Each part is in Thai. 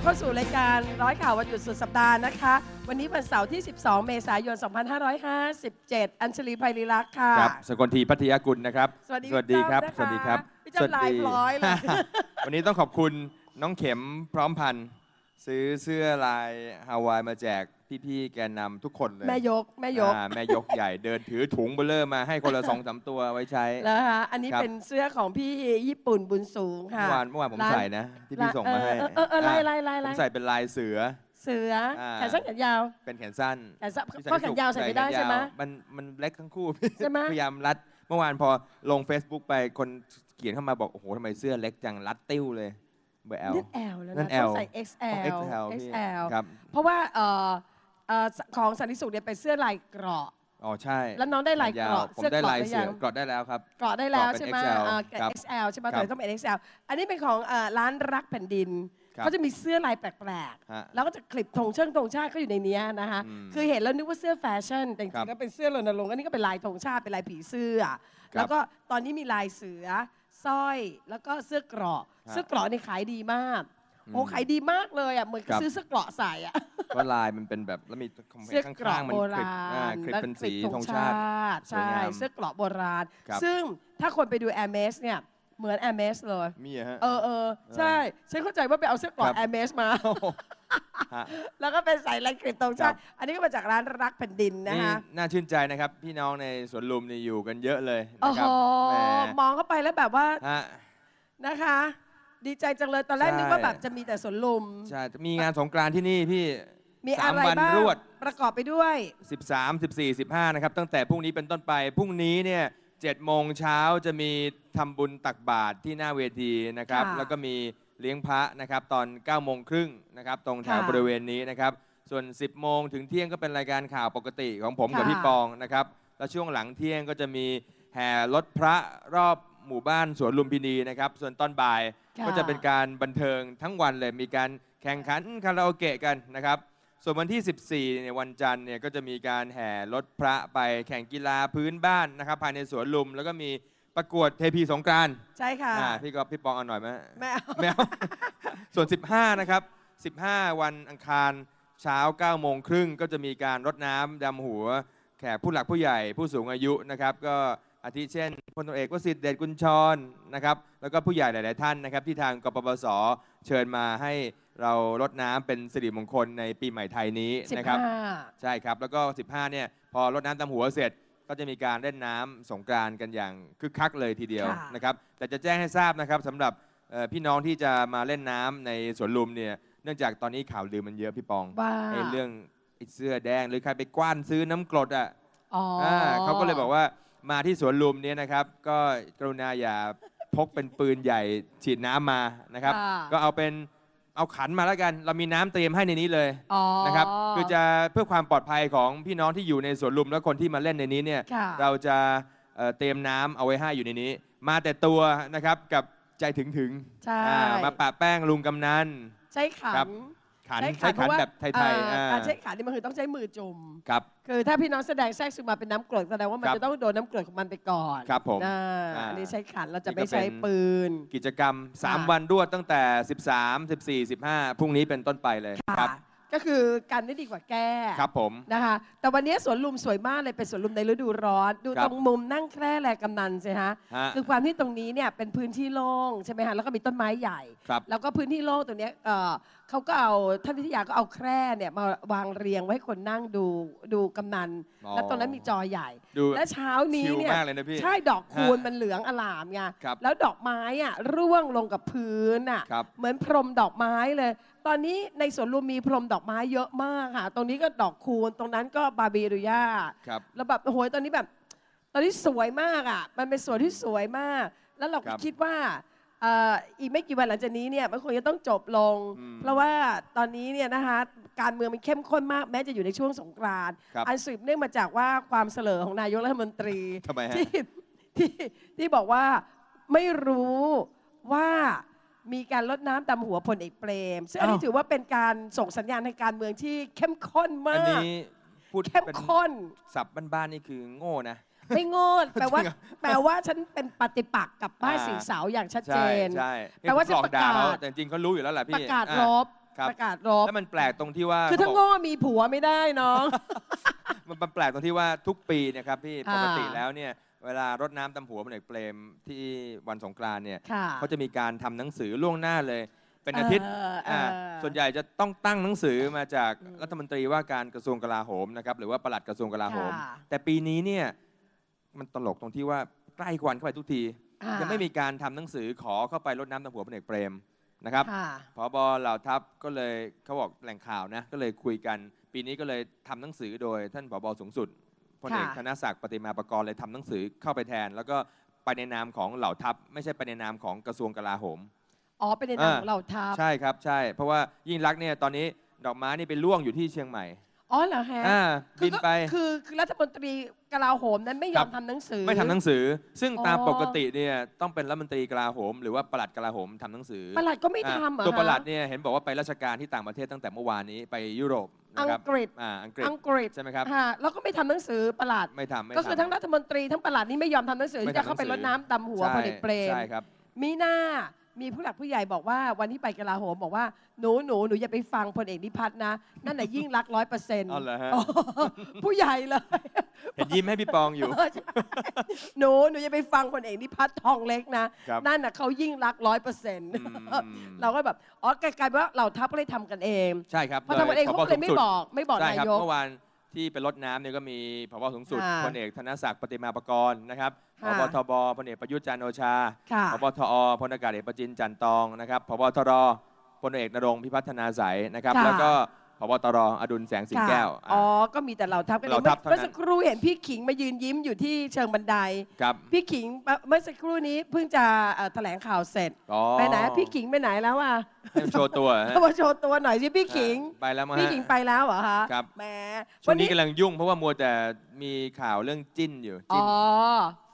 บเข้าสู่รายการ ร้อยข่าววันหยุดสุดสัปดาห์นะคะ วันนี้วันเสาร์ที่ 12 เมษายน 2557 อัญชลีไพรีลักษ์ค่ะครับสกลทีพัทยากุลนะครับ สวัสดีครับสวัสดีครับสวัสดีร้อยเลย วันนี้ต้องขอบคุณน้องเข็มพร้อมพันธ์ซื้อเสื้อลายฮาวายมาแจกพี่ๆแกนนำทุกคนเลยแม่ยกแม่ยกแม่ยกใหญ่เดินถือถุงเบลเลอร์มาให้คนละสองสามตัวไว้ใช้แล้ว่ะอันนี้เป็นเสื้อของพี่ญี่ปุ่นบุญสูงค่ะเมื่อวานเมื่อวานผมใส่นะที่พี่ส่งมาให้ เออลายลายลายลายใส่เป็นลายเสือ เสือแขนสั้นแขนยาวเป็นแขนสั้นแขนสั้นพ่แขนยาวใส่ไม่ได้ใช่ไหมมันมันเล็กทั้งคู่ใช่ไหมพยายามรัดเมื่อวานพอลง Facebook ไปคนเขียนเข้ามาบอกโอ้โหทำไมเสื้อเล็กจังรัดติ้วเลยเบอร์แอลนั่นแอลแล้วนะต้องใส่ XL เอ็ XL ครับ เพราะว่าเอ่อออของสันติสุขเนี่ยเป็นเสื้อลายเกราะอ๋อใช่ แล้วน้องได้ลายเกราะผมได้ลายเสือเกราะได้แล้วครับเกราะได้แล้วใช่ไหมเอรับ XL ใช่ไหมตอนนแต่ต้องเป็น XL อันนี้เป็นของร้านรักแผ่นดิน เขาจะมีเสื้อลายแปลกๆ แล้วก็จะคลิปธงเชิงธงชาติก็อยู่ในนี้นะคะ คือเห็นแล้วนึกว่าเสื้อแฟชั่น แต่จริงๆแล้วเป็นเสื้อรณรงค์อันนี้ก็เป็นลายธงชาติ เป็นลายผีเสื้อ แล้วก็ตอนนี้มีลายเสือ สร้อย แล้วก็เสื้อเกรากะเสื้อเกราะนี่ขายดีมากโอ้ขายดีมากเลยอ่ะ เหมือนับซื้อเสื้อกราะใส่อ่ะว่าลายมันเป็นแบบแล้วมีเสื้อกลาราะโบราณคลิปเป็นสีธงชาติ ใช่เสื้อกราะโบราณ ซึ่งถ้าคนไปดูแอร์เมสเนี่ยเหมือนแอร์เมสเลยมีอะฮะเออเออใช่ ฉันเข้าใจว่าไปเอาเสื้อกราะแอร์เมสมา แล้วก็เป็นใส่ลายกริบธงชาติ อันนี้ก็มาจากร้านรักแผ่นดินนะคะ น่าชื่นใจนะครับพี่น้องในสวนลุมนี่อยู่กันเยอะเลยนะครับมองเข้าไปแล้วแบบว่า นะคะดีใจจังเลยตอนแรกนึกว่าแบบจะมีแต่สนลม ใช่มีงานสงกรานที่นี่พี่มีสาอะมไรวันบ้างรวดประกอบไปด้วย 13 14 15 นะครับ ตั้งแต่พรุ่งนี้เป็นต้นไป พรุ่งนี้เนี่ย7โมงเช้าจะมีทำบุญตักบาตรที่หน้าเวทีนะครับแล้วก็มีเลี้ยงพระนะครับตอน9โมงครึ่งนะครับ ตรงแถวบริเวณนี้นะครับ ส่วน 10 โมงถึงเที่ยงก็เป็นรายการข่าวปกติของผมกับพี่ปองนะครับ แล้วช่วงหลังเที่ยงก็จะมีแห่รถพระรอบหมู่บ้านสวนลุมพินีนะครับ ส่วนตอนบ่ายก็จะเป็นการบันเทิงทั้งวันเลย มีการแข่งขันคาราโอเกะกันนะครับ ส่วนวันที่ 14เนี่ยวันจันทร์เนี่ยก็จะมีการแห่รถพระไปแข่งกีฬาพื้นบ้านนะครับ ภายในสวนลุมแล้วก็มีประกวดเทพีสงกรานต์ใช่ค่ะอ่าพี่กอฟพี่ปองเอาหน่อยไหมแม่เอาแมวส่วน15นะครับ15วันอังคารเช้า9โมงครึ่งก็จะมีการรดน้ำดำหัวแขกผู้หลักผู้ใหญ่ผู้สูงอายุนะครับก็อาทิเช่นพลตเอกวสิทธิเดชกุญชรนะครับแล้วก็ผู้ใหญ่หลาย ๆท่านนะครับที่ทางกปปสเชิญมาให้เราลดน้ำเป็นสิริมงคลในปีใหม่ไทยนี้นะครับใช่ครับแล้วก็ 15 เนี่ย พอลดน้ำตามหัวเสร็จก็จะมีการเล่นน้ำสงกรานกันอย่างคึกคักเลยทีเดียวนะครับแต่จะแจ้งให้ทราบนะครับสำหรับพี่น้องที่จะมาเล่นน้ำในสวนลุมเนี่ยเนื่องจากตอนนี้ข่าวลือมันเยอะพี่ปองในเรื่องอเสื้อแดงหรือใครไปกว้านซื้อน้ำกรดอ่ะเขาก็เลยบอกว่ามาที่สวนลุมเนี่ยนะครับก็กรุณาอย่าพกเป็นปืนใหญ่ฉีดน้ำมานะครับ ก็เอาเป็นเอาขันมาแล้วกัน เรามีน้ำเตรียมให้ในนี้เลยนะครับคือจะเพื่อความปลอดภัยของพี่น้องที่อยู่ในสวนลุมและคนที่มาเล่นในนี้เนี่ย เราจะเตรียมน้ำเอาไว้ให้อยู่ในนี้ มาแต่ตัวนะครับกับใจถึงถึงามาปะแป้งลุงกำนันใช่ขค่ะขันใช้ขันแบบไทยๆการใช้ขันนี่มันคือต้องใช้มือจุ่มครับคือถ้าพี่น้องแสดงแทรกซึมมาเป็นน้ำกรดแสดงว่ามันจะต้องโดนน้ำกรดของมันไปก่อนครับผมอันนี้ใช้ขันเราจะไม่ใช้ปืน กิจกรรม 3 วันรวดตั้งแต่ 13 14 15 พรุ่งนี้เป็นต้นไปเลยครับก็คือกันได้ดีกว่าแก้ ครับผม นะคะ แต่วันนี้สวนลุมสวยมากเลย เป็นสวนลุมในฤดูร้อน ดูตรงมุมนั่งแคร่แลกำนันใชฮะฮะ คือความที่ตรงนี้เนี่ยเป็นพื้นที่โล่งใช่ไหมฮะ แล้วก็มีต้นไม้ใหญ่ครับ แล้วก็พื้นที่โล่งตรงเนี้ย เอ่อเขาก็เอาท่านวิทยาก็เอาแคร่เนี่ย มาวางเรียงไว้ให้คนนั่งดูดูกำนัน แล้วตรงนั้นมีจอใหญ่ดูและเช้านี้เนี่ย ใช่ ดอกคูณมันเหลืองอลามไงครับแล้วดอกไม้อ่ะร่วงลงกับพื้นอ่ะ เหมือนพรมดอกไม้เลยตอนนี้ในสวนลุมมีพรมดอกไม้เยอะมากค่ะ ตรงนี้ก็ดอกคูณตรงนั้นก็บาบีรุยาครับ แล้วแบบโอ้โหตอนนี้แบบ ตอนนี้สวยมากอ่ะ มันเป็นสวนที่สวยมาก แล้วเราก็คิดว่าอีกไม่กี่วันหลังจากนี้เนี่ย มันคงจะต้องจบลง เพราะว่าตอนนี้เนี่ยนะคะ การเมืองมันเข้มข้นมาก แม้จะอยู่ในช่วงสงกรานต์อันสืบเนื่องมาจากว่าความเสลอของนายกรัฐมนตรีทที่ที่ที่บอกว่าไม่รู้ว่ามีการลดน้ำดำหัวพลเอกเปรมซึ่งอันนี้ถือว่าเป็นการส่งสัญญาณในการเมืองที่เข้มข้นมาก อันนี้พูดเข้มข้นสับบ้านๆนี่คือโง่นะไม่โง่ แปลว่า แปลว่าฉันเป็นปฏิปักษ์กับป้ายสีสาวอย่างชัดเจใช่นใช่แปลว่าจะประกาศาแต่จริงเขารู้อยู่แล้วแหละพี่ประกาศรอบรบประกาศรบแล้วมันแปลกตรงที่ว่า คือถ้าโง่มีผัวไม่ได้น้อง มันแปลกตรงที่ว่าทุกปีเนะครับพี่ปกติแล้วเนี่ยเวลารดน้ำตำหัวพลเอกเปรมที่วันสงกรานต์เนี่ยเขาจะมีการทำหนังสือล่วงหน้าเลย เป็นอาทิตย์ส่วนใหญ่จะต้องตั้งหนังสือมาจากรัฐมนตรีว่าการกระทรวงกลาโหมนะครับหรือว่าปลัดกระทรวงกลาโหม แต่ปีนี้เนี่ยมันตลกตรงที่ว่าใกล้วันเข้าไปทุกทีจะยังไม่มีการทำหนังสือขอเข้าไปรดน้ำตำหัวพลเอกเปรมนะครับค่บพบเหล่าทัพก็เลยเขาบอกแหล่งข่าวนะก็เลยคุยกัน ปีนี้ก็เลยทำหนังสือโดยท่านผบสูงสุดพลเอกธนศักดิ์ปฏิมาประกรณ์เลยทำหนังสือเข้าไปแทน แล้วก็ไปในนามของเหล่าทัพ ไม่ใช่ไปในนามของกระทรวงกลาโหม อ๋อไปในนามของเหล่าทัพใช่ครับใช่ เพราะว่ายิ่งรักเนี่ยตอนนี้ดอกไม้นี่ไปล่วงอยู่ที่เชียงใหม่อ๋อเหรอฮะบินไปคือคือรัฐมนตรีกลาโหมนั้นไม่ยอมทำหนังสือไม่ทำหนังสือ ซึ่งตามปกติเนี่ยต้องเป็นรัฐมนตรีกลาโหม หรือว่าปลัดกลาโหมทำหนังสือปลัดก็ไม่ทำอ่ะตัวปลัดเนี่ยเห็นบอกว่าไปราชการที่ต่างประเทศ ตั้งแต่เมื่อวานนี้ไปยุโรปอังกฤษอังกฤษอังกฤษใช่ไหมครับฮะแล้วก็ไม่ทำหนังสือประหลาดไม่ทำก็คือทั้งรัฐมนตรีทั้งประหลาดนี่ไม่ยอมทำหนังสือที่จะเข้าไปรดน้ำดำหัวพลเอกเปรมใช่ครับมีหน้ามีผู้หลักผู้ใหญ่บอกว่าวันที่ไปกลาโหมบอกว่าหนูหนูหนูอย่าไปฟังพลเอกนิพัฒน์นะ นั่นน่ะยิ่งรักร้อยเปอร์เซ็นต์๋อเหรอฮะผู้ใหญ่เลยเห็นยิ้มให้พี่ปองอยู่หนูหนูอย่าไปฟังพลเอกนิพัฒน์ทองเล็กนะนั่นน่ะเขายิ่งรักร้อยเปอร์เซ็นต์เราก็แบบอ๋อกลายเป็นว่าเราทัพก็เลยทำกันเอง ใช่ครับเพราะทำกันเองเขาเลยไม่บอกไม่บอกนายกเมื่อวานที่เป็นรถน้ำเนี่ยก็มีผบสูงสุดพลเอกธนศักดิ์ปฏิมาประกรณ์นะครับพบทบพลเอกประยุทธ์จันโอชาพบทอพลอากาศเอกประจินจันทร์ตองนะครับพบทรพลเอกนรงพิพัฒนาสายนะครับแล้วก็พบตรอดุล แสงสิงแก้ว อ๋อ ก็มีแต่เราทับกันเราทัพเมื่อสักครู่เห็นพี่ขิงมายืนยิ้มอยู่ที่เชิงบันไดครับ พี่ขิงเมื่อสักครู่นี้เพิ่งจะแถลงข่าวเสร็จ ไปไหน พี่ขิงไปไหนแล้วอ่ะให้โชว์ตัวฮะาโชว์ตัวหน่อยสิพี่ขิงไปแล้วมั้งพี่ขิงไปแล้วเหรอคะครับแหมช่วงนี้กำลังยุ่งเพราะว่ามัวแต่มีข่าวเรื่องจิ้นอยู่อ๋อ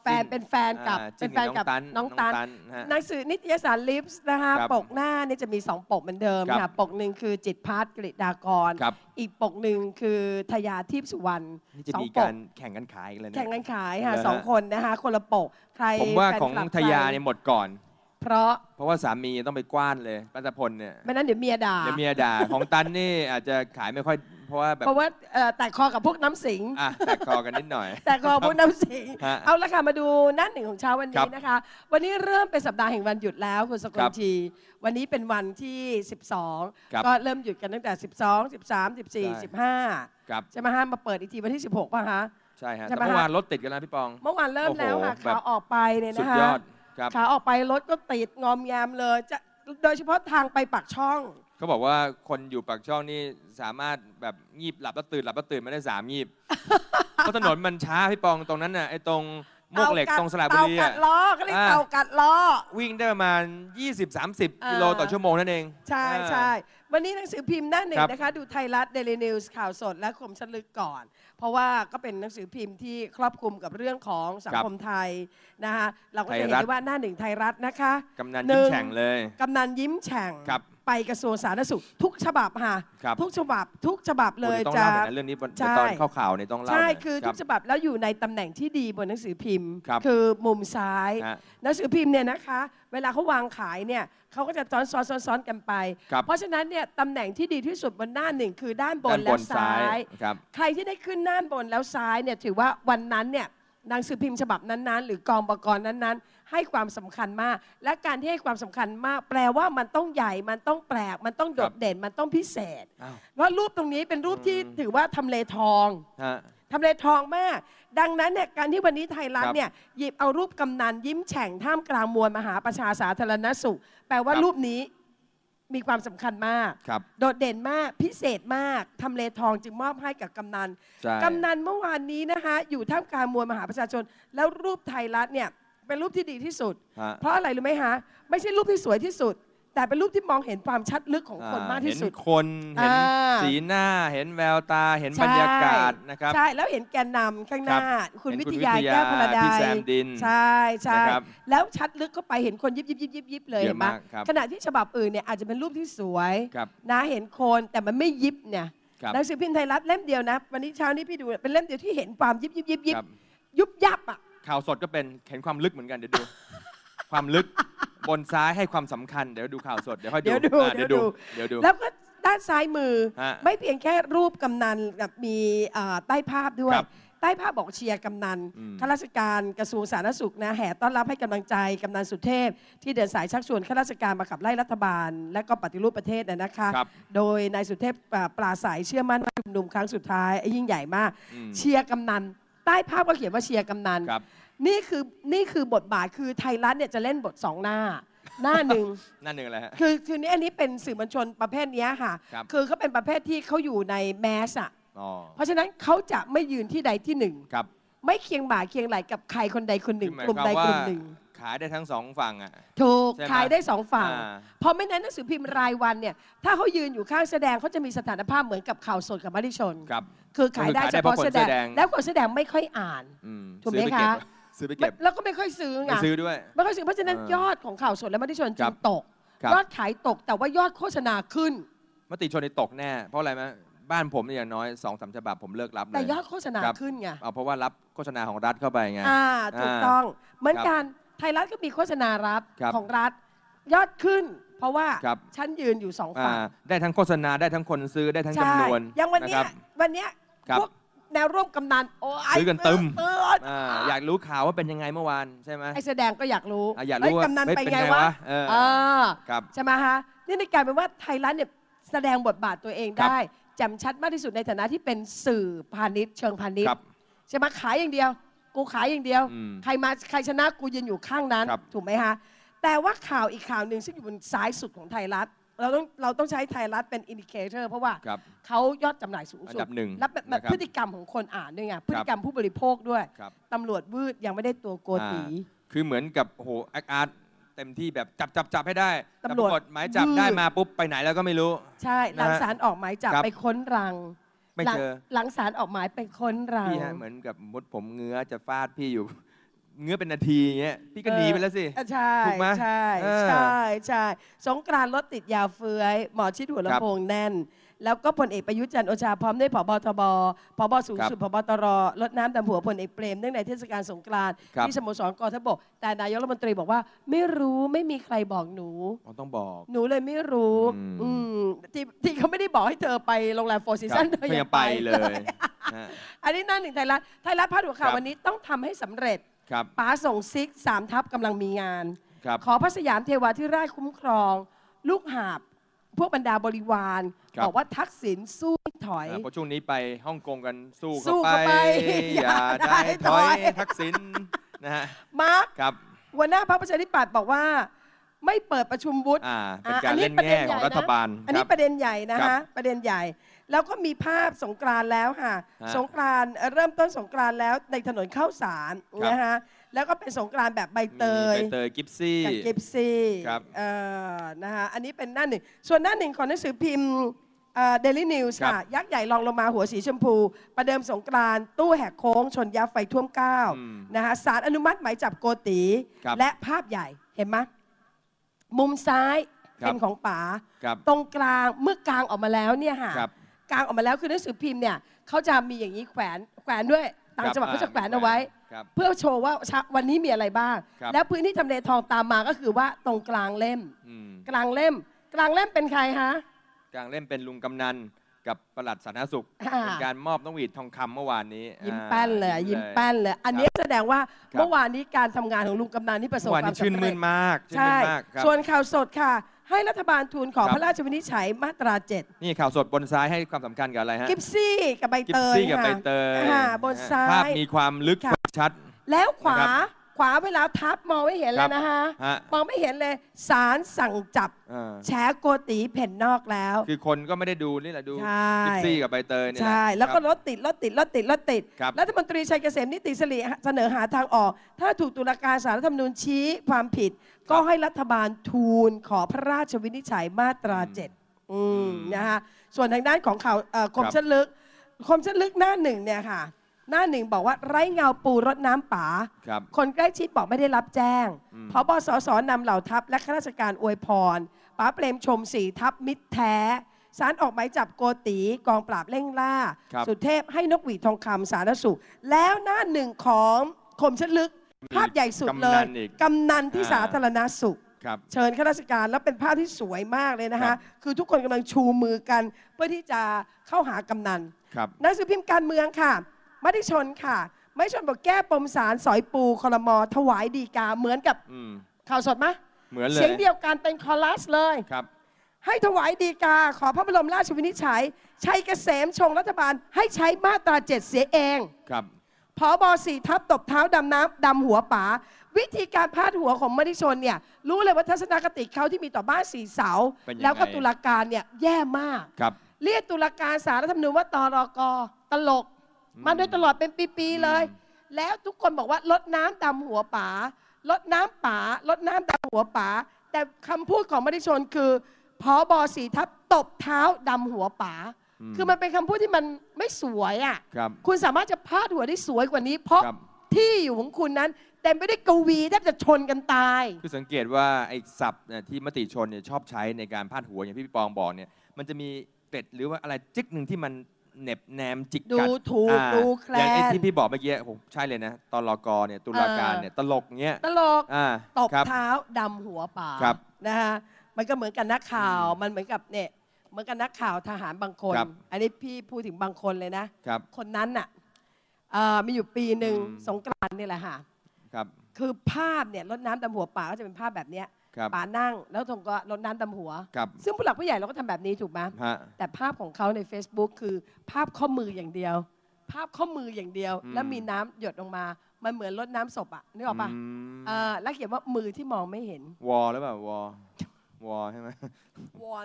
แฟนเป็นแฟนกับ เป็นแฟนกับน้องตันหนังสือนิตยสารลิฟส์นะคะปกหน้านี่จะมี 2 ปกเหมือนเดิมค่ะปกหนึ่งคือจิตพัฒน์กฤตดากร อีกปกหนึ่งคือทยาทิพย์สุวรรณสองปกแข่งกันขายอีกเลยนแข่งกันขายค่ะสองคนนะคะคนละปกใครผมว่าของทยาเนี่ยหมดก่อนเพราะเพราะว่าสามีต้องไปกว้านเลยปัตพลเนี่ยไม่นั้นเดี๋ยวเมียด่าเดี๋ยวเมียด่าของตันนี่อาจจะขายไม่ค่อยเพราะว่าแบบเพราะว่าแตกคอกับพวกน้ำสิงแตกคอกันนิดหน่อยแตกคอพวกน้้ำสิงเอาละค่ะมาดูหน้าหนึ่งของเช้าวันนี้นะคะ วันนี้เริ่มเป็นสัปดาห์แห่งวันหยุดแล้วคุณสกุลทีวันนี้เป็นวันที่ 12ก็เริ่มหยุดกันตั้งแต่12 13 14 15ครับใช่ไหมฮะมาเปิดอีกทีวันที่ 16ป่ะคะใช่ฮะแต่เมื่อวานรถติดกันแล้วพี่ปองเมื่อวานเริ่มแล้วค่ะอขาออกไปเนี่ยนะนะดยคะอดขาออกไปรถก็ติดงอมแงมเลย จะโดยเฉพาะทางไปปากช่อง เขาบอกว่าคนอยู่ปากช่องนี่สามารถแบบงีบหลับแล้วตื่น หลับแล้วตื่นไม่ได้สามงีบเพราะถนนมันช้า พี่ปองตรงนั้นน่ะไอ้ตรงมกเหล็กตรงสระบุรีเต่ากัดล้อก็เรียก่เต่ากัดล้อวิ่งได้ประมาณ 20-30กิโลต่อชั่วโมงนั่นเอง ใช่ใช่วันนี้หนังสือพิมพ์หน้าหนึ่งนะคะ ดูไทยรัฐเดลินิวส์ข่าวสดและคมชลึกก่อน เพราะว่าก็เป็นหนังสือพิมพ์ที่ครอบคลุมกับเรื่องของสังคมไทยนะคะเราก็จะเห็นได้ว่าหน้าหนึ่งไทยรัฐนะคะ กำนันยิ้มแฉ่งเลยกำนันยิ้มแฉ่งครับไปกระทรวงสาธารณสุขทุกฉบับค่ะทุกฉบับทุกฉบับเลยจะต้องเล่านเรื่องนี้ใช่ตอนข่าข่าวในต้องเล่าใช่คือทุกฉบับแล้วอยู่ในตำแหน่งที่ดีบนหนังสือพิมพ์ คือมุมซ้ายหนังสือพิมพ์เนี่ยนะคะ เวลาเขาวางขายเนี่ยเขาก็จะซ้อนซ้อนซ้อนกันไป เพราะฉะนั้นเนี่ยตำแหน่งที่ดีที่สุดบนหน้าหนึ่งคือด้านบนและซ้าย ใครที่ได้ขึ้นหน้าบนแล้วซ้ายเนี่ยถือว่าวันนั้นเนี่ยหนังสือพิมพ์ฉบับนั้นๆหรือกองประกรบนั้นๆ ให้ความสำคัญมาก และการที่ให้ความสำคัญมาก แปลว่ามันต้องใหญ่ มันต้องแปลก มันต้องโดดเด่น มันต้องพิเศษว่ารูปตรงนี้เป็นรูปที่ถือว่าทำเลทองทำเลทองมาก ดังนั้นเนี่ยการที่วันนี้ไทยรัฐเนี่ยหยิบเอารูปกำนันยิ้มแฉ่ง ท่ามกลางมวล มหาประชาสาธารณสุขแปลว่ารูปนี้มีความสำคัญมาก โดดเด่นมากพิเศษมากทำเลทองจึงมอบให้กับกำนัน กำนันเมื่อวานนี้นะคะอยู่ท่ามกลางมวลมหาประชาชน แล้วรูปไทยรัฐเนี่ย เป็นรูปที่ดีที่สุด เพราะอะไรรู้ไหมฮะ ไม่ใช่รูปที่สวยที่สุดแต่เป็นรูปที่มองเห็นความชัดลึกของคนมากที่สุด เห็นคนเห็นสีหน้าเห็นแววตาเห็นบรรยากาศนะครับใช่แล้วเห็นแกนนำข้างหน้าคคุณวิทยาาแก้วพลดาพี่ยแซมดินใช่ใช่แล้วชัดลึกเข้าไปเห็นคนยิบยิบยิบยิบยิบเลยมากขณะที่ฉบับอื่นเนี่ยอาจจะเป็นรูปที่สวยนะเห็นคนแต่มันไม่ยิบเนี่ยหนังสือพิมพ์ไทยรัฐเล่มเดียวนะวันนี้เช้านี้พี่ดูเป็นเล่มเดียวที่เห็นความยิบยิบยิบยิบยุบยับอ่ะข่าวสดก็เป็นเห็นความลึกเหมือนกันเดี๋ยวดูความลึกบนซ้ายให้ความสำคัญ เดี๋ยวดูข่าวสดเดี๋ยวค่อยดูเดี๋ยวดูเดี๋ยวดู แล้วก็ด้านซ้ายมือ ไม่เพียงแค่รูปกำนันแบบมีใต้ภาพด้วย ใต้ภาพบอกเชียร์กำนันข้าราชการกระทรวงสาธารณสุขนะแห่ต้อนรับให้กำลังใจกำนันสุเทพ ที่เดินสายชักชวนข้าราชการมาขับไล่รัฐบาล และก็ปฏิรูปประเทศนะนะคะคโดยนายสุเทพปราาศัยเชื่อมั่นว่าชุมนุมครั้งสุดท้ายยิ่งใหญ่มาก เชียร์กำนัน ใต้ภาพก็เขียนว่าเชียร์กำนันครับนี่คือนี่คือบทบาทคือไทยรัฐเนี่ยจะเล่นบทสองหน้า หน้าหนึ่งหน้าหนึ่งแหลรฮะคือคือนี้อันนี้เป็นสื่อมวลชนประเภทนี้ค่ะครับอเขาเป็นประเภทที่เขาอยู่ในแมสอะอ๋อเพราะฉะนั้นเขาจะไม่ยืนที่ใดที่หนึ่งครับ ไม่เคียงบ่าเคียงไหลกับใครคนใดคนหนึ่งกลุ่มใดกลุ่มหนึ่งขายได้ทั้งสองฝั่งอ่ะถูกขายได้สองฝั่งเพราะไม่นั้นหนังสือพิมพ์รายวันเนี่ยถ้าเขายืนอยู่ข้างแสดงเขาจะมีสถานภาพเหมือนกับข่าวสดกับมติชนครับคือขายได้เฉพาะแสดงแล้วคนแสดงไม่ค่อยอ่านถูกไหมคะซื้อไปเก็บแล้วก็ไม่ค่อยซื้อไงไม่ซื้อด้วยไม่ค่อยซื้อเพราะฉะนั้นยอดของข่าวสดและมติชนจึงตกยอดขายตกแต่ว่ายอดโฆษณาขึ้น มติชนในตกแน่ เพราะอะไรไหมบ้านผมเนี่ยอย่างน้อยสองสามฉบับผมเลิกรับเลยแต่ยอดโฆษณาขึ้นไงเอาเพราะว่ารับโฆษณาของรัฐเข้าไปไงอ่าถูกต้องเหมือนกันไทยรัฐก็มีโฆษณารับของรัฐยอดขึ้น เพราะว่าชั้ฉันยืนอยู่สองฝั่งได้ทั้งโฆษณาได้ทั้งคนซื้อได้ทั้งจำนวนอย่างวันนี้วันนี้พวกแนวร่วมกำนันโอ้ยซื้อกันตึมอยากรู้ข่าวว่าเป็นยังไงเมื่อวานใช่ไหมไอ้แสดงก็อยากรู้ อยากรู้่เกำนันไปยั็นไงไงวะเออครับใช่ไหมคะนี่ในกลายเป็นว่าไทยรัฐเนี่ยแสดงบทบาทตัวเองได้แจ่มชัดมากที่สุดในฐานะที่เป็นสื่อพาณิชย์ เชิงพาณิชย์ใช่ไหมขายอย่างเดียว กูขายอย่างเดียว ใครมาใครชนะกูยืนอยู่ข้างนั้นถูกไหมฮะแต่ว่าข่าวอีกข่าวหนึ่งซึ่งอยู่บนซ้ายสุดของไทยรัฐเราต้องเราต้องใช้ไทยรัฐเป็นอินดิเคเตอร์เพราะว่าเขายอดจำหน่ายสูงอัสุนดับหนึ่งแล้แบบพฤติกรรมของคนอ่านด้วยไงพฤติกรรมผู้บริโภคด้วยตำรวจวืดยังไม่ได้ตัวโกตีคือเหมือนกับโหแหอาร์อาร์ตเต็มที่แบบจับจับจับให้ได้ตำรวจหมายจับได้มาปุ๊บไปไหนแล้วก็ไม่รู้ ใช่หลังสศาลออกหมายจับไปค้นรังไม่เจอหลังศาลออกหมายไปค้นรังพี่ฮะเหมือนกับมดผมเงื้อจะฟาดพี่อยู่เงื้อเป็นนาทีเงี้ยพี่ก็หนีไปแล้วสิช่ใช่ถูกไหมใช่ใช่ใช่สงกรานต์รถติดยาวเฟื้อยหมอชิดหัวลำโพงแน่น แล้วก็พลเอกประยุทธ์จันทร์โอชาพร้อมด้วยผบทบผบสูงสุดผบตรรถน้ำดำหัวพลเอกเปรมเนื่องในเทศกาลสงกรานต์รที่สโมสรกอทับกแต่นายกรัฐมนตรีบอกว่า ไม่รู้ไม่มีใครบอกหนู ต้องบอกหนูเลยไม่รู้อืที่ที่เขาไม่ได้บอกให้เธอไปโรงแรมโฟร์ซีัซั่นเธอยังไปเลย อันนี้หน้าหนึ่งไทยรัฐไทยรัฐพาดหัวข่าววันนี้ต้องทำให้สำเร็จครับป๋าส่งซิกสามทัพกำลังมีงานครับขอพระสยามเทวาธิราชคุ้มครอง ลูกหาบพวกบรรดาบริวารบบอกว่าทักษิณสู้ถอยพอช่วงนี้ไปฮ่องกงกันสู้สู้เข้าไปอย่าได้ถอยถอยทักษิณนะฮะมาร์คัหัวหน้าพรรคประชาธิปัตย์บอกว่าไม่เปิดประชุมวุฒิอ่าเป็นการันนี้เล่นประเด็แง่นใหญ่ของนะรัฐบาลอันนี้ประเด็นใหญ่นะฮะประเด็นใหญ่แล้วก็มีภาพสงกรานแล้วค่ะะสงกรานเริ่มต้นสงกรานแล้วในถนนเข้าสารนะคะแล้วก็เป็นสงกรานแบบใบเตย ใบเตย กิฟซี่กับกิฟซีครับเอ่อนะฮะอันนี้เป็นหน้าหนึ่ง ส่วนหน้าหนึ่งของหนังสือพิมพ์เดลี่นิวส์ค่ะ ยักษ์ใหญ่ลองลงมาหัวสีชมพู ประเดิมสงกรานตู้แหกโค้ง ชนยับไฟท่วมเก้าวนะคะสารอนุมัติหมายจับโกตี และภาพใหญ่เห็นไหมมุมซ้ายเป็นของป๋าตรงกลางเมื่อกลางออกมาแล้วเนี่ยค่ะกลางออกมาแล้วคือหนังสือพิมพ์เนี่ยเขาจะมีอย่างนี้แขวนแขวนด้วยต่างจังหวัดเขาจะแขวนเอาไว้ เพื่อโชว์ว่าวันนี้มีอะไรบ้าง แล้วพื้นที่ทำเลทองตามมาก็คือว่าตรงกลางเล่มกลางเล่ม กลางเล่มเป็นใครฮะ กลางเล่มเป็นลุงกำนันกับประหลัดสาธารณสุขเป็นการมอบน้อหวีดทองคำเมื่อวานนี้ ยิ้มแป้นเลยยิ้มแป้นเลยอันนี้แสดงว่าเมื่อวานนี้การทำงานของลุงกำนันนี่ประสบความสำเร็จมากชื่นใช่มื่นมากคส่วนข่าวสดค่ะให้รัฐบาลทูลขอรพระราชวินิจฉัยมาตราเจ็ดนี่ข่าวสดบนซ้ายให้ความสำคัญกับอะไรฮะกิฟซี่ กับใบเตยซี่กับใบเตยค่ะบนซ้าภาพมีความลึกชัด แล้วขวาขวาเวลาทับ มองไม่เห็นเลยนะคะฮะ มองไม่เห็นเลยสารสั่งจับแฉโกตีแผ่นนอกแล้ว คือคนก็ไม่ได้ดู นี่แหละดู กิฟซี่ กับใบเตยเนี่ยใช่ แล้วก็รถติดรถติดรถติดรถติดครับรัฐมนตรีชัยเกษมนิติสิริเสนอหาทางออก ถ้าถูกตุลาการสารรัฐธรรมนูญชี้ความผิดก็ให้รัฐบาลทูลขอพระราชวินิจฉัย มาตราเจ็ดนะคะส่วนทางด้านของข่าวคมชันลึก คมชันลึกหน้าหนึ่งเนี่ยค่ะ หน้าหนึ่งบอกว่าไร้เงาปูรถน้ำป่าคคนใกล้ชิดบอกไม่ได้รับแจ้งพบสสนำเหล่าทัพและข้าราชการอวยพรป้าเปรมชมสีทัพมิตรแท้ สารออกหมายจับโกตีกองปราบเร่งล่า สุเทพให้นกหวีดทองคำสารสุขแล้วหน้าหนึ่งของคมชันลึกภาพใหญ่สุดเลยกำนันที่สาธารณสุขเชิญข้าราชการแล้วเป็นภาพที่สวยมากเลยนะคะคือทุกคนกำลังชูมือกัน เพื่อที่จะเข้าหากำนันนักสืบพิมพ์การเมืองค่ะมติชนค่ะไม่ชนบอกแก้ปมสารสอยปูคอรมอ ถวายดีกาเหมือนกับข่าวสดไหมเหมือนเลยเสียงเดียวกันเป็นคอรัสเลยครับ ให้ถวายดีกา ขอพระบรมราชวินิจฉัยชัยเกษมชงรัฐบาลให้ใช้มาตราเจ็ดเสียเองครับพอบอสี่ทับตบเท้าดำน้ำ ดำ หัวป๋าวิธีการพาดหัวของมณิชนเนี่ยรู้เลยว่าทัศนคติเขาที่มีต่อบ้านสี่เสาเแล้วก็ตุลาการเนี่ยแย่มาก ครับ เรียกตุลาการสารรัฐธรรมนูญว่าตรกตลก มัมด้โดยตลอดเป็นปี ๆ เลย แล้วทุกคนบอกว่าลดน้ำ ดำ หัวป๋าลดน้ำป๋าลดน้ำ ดำ หัวป๋าแต่คำพูดของมณิชนคือพอบอสี่ทับตบเท้าดำหัวป๋าคือมันเป็นคำพูดที่มันไม่สวยอ่ะครับคุณสามารถจะพาดหัวได้สวยกว่านี้ เพราะที่อยู่ของคุณนั้นเต็มไปด้วยกวีแทบจะชนกันตาย คือสังเกตว่าไอ้ศัพท์ที่มติชนเนี่ยชอบใช้ในการพาดหัวอย่างพี่ปองบอกเนี่ย มันจะมีเกร็ดหรือว่าอะไรจิกหนึ่งที่มันเน็บแนมจิกกัด ดูถูกดูแคลน อย่างไอ้ที่พี่บอกเมื่อกี้ผมใช่เลยนะตอนรกเนี่ยตุลาการเนี่ยตลกเงี้ย ตลกตบเท้าดำหัวป่านะฮะ มันก็เหมือนกันนักข่าวมันเหมือนกับเนี่ยมือนกันนักข่าวทหารบางคนคอันนี้พี่พูดถึงบางคนเลยนะคคนนั้นน่ะ่มีอยู่ปีหนึ่งสงกรานนี่แหละค่ะคคือภาพเนี่ยรดน้ำดาหัวป่าก็จะเป็นภาพแบบเนี้ยป่านั่งแล้วตรงก็รดน้ำดาหัว ซึ่งผู้หลักผู้ใหญ่เราก็ทำแบบนี้ ถูกไหม แต่ภาพของเขาใน Facebook คือภาพข้อมืออย่างเดียว ภาพข้อมืออย่างเดียว แล้วมีน้ำหยดลงมา มันเหมือนรดน้ำศพอะนึกออกปะแล้วเขียนว่ามือที่มองไม่เห็นวอหรือเปล่าวอวอใช่ไหม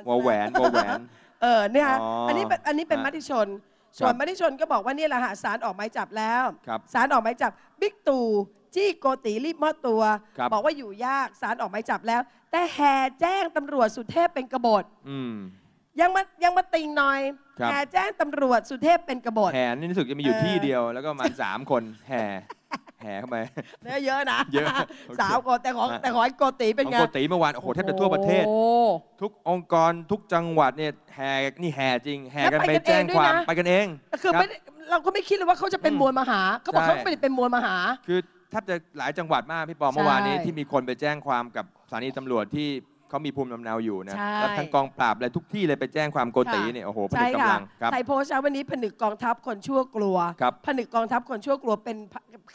วอลแหวนวอแหวน เออเนี่ยะอันนี้เป็นอันนี้เป็นมัมติชนส่วนมติชนก็บอกว่านี่แหละฮะสารออกหมายจับแล้วครับสารออกหมายจับบิ๊กตู่จี้โกติรีบมอบตัวครับบอกว่าอยู่ยากสารออกหมายจับแล้ว แต่แห่แจ้งตำรวจสุเทพเป็นกบฏอืมยังมายังมาติงหน่อยแห่แจ้งตำรวจสุเทพเป็นกบฏแห่นี่รู้สึกจะมีอยู่ที่เดียวแล้วก็มาสามคนแห่แห่เข้าไปเนื้อเยอะนะเยอะสาวกดแต่ของแต่ของ้โกติเป็นไงโกติเมื่อวานโอ้โหแทบจะทั่วประเทศทุกองค์กรทุกจังหวัดเนี่ยแห่นี่แห่จริงแห่กันไปกันแจ้งเองด้วยความนะไปกันเองคือไม่เราก็ไม่คิดเลยว่าเขาจะเป็นมวลมหาเขาบอกเขาเป็นเป็นมวลมหา คือแทบจะหลายจังหวัดมากพี่ปอเมื่อวานนี้ที่มีคนไปแจ้งความกับสถานีตำรวจที่เขามีภูมิลำเนาอยู่นะแล้วทั้งกองปราบเะยทุกที่เลยไปแจ้งความโกติเนี่ยโอ้โหผนึกกำ่ลังครับไทยโพสต์เช้าวันนี้ผนึกกองทัพคนชั่วกลัวครับผนึกกองทัพคนชั่วกลัวเป็น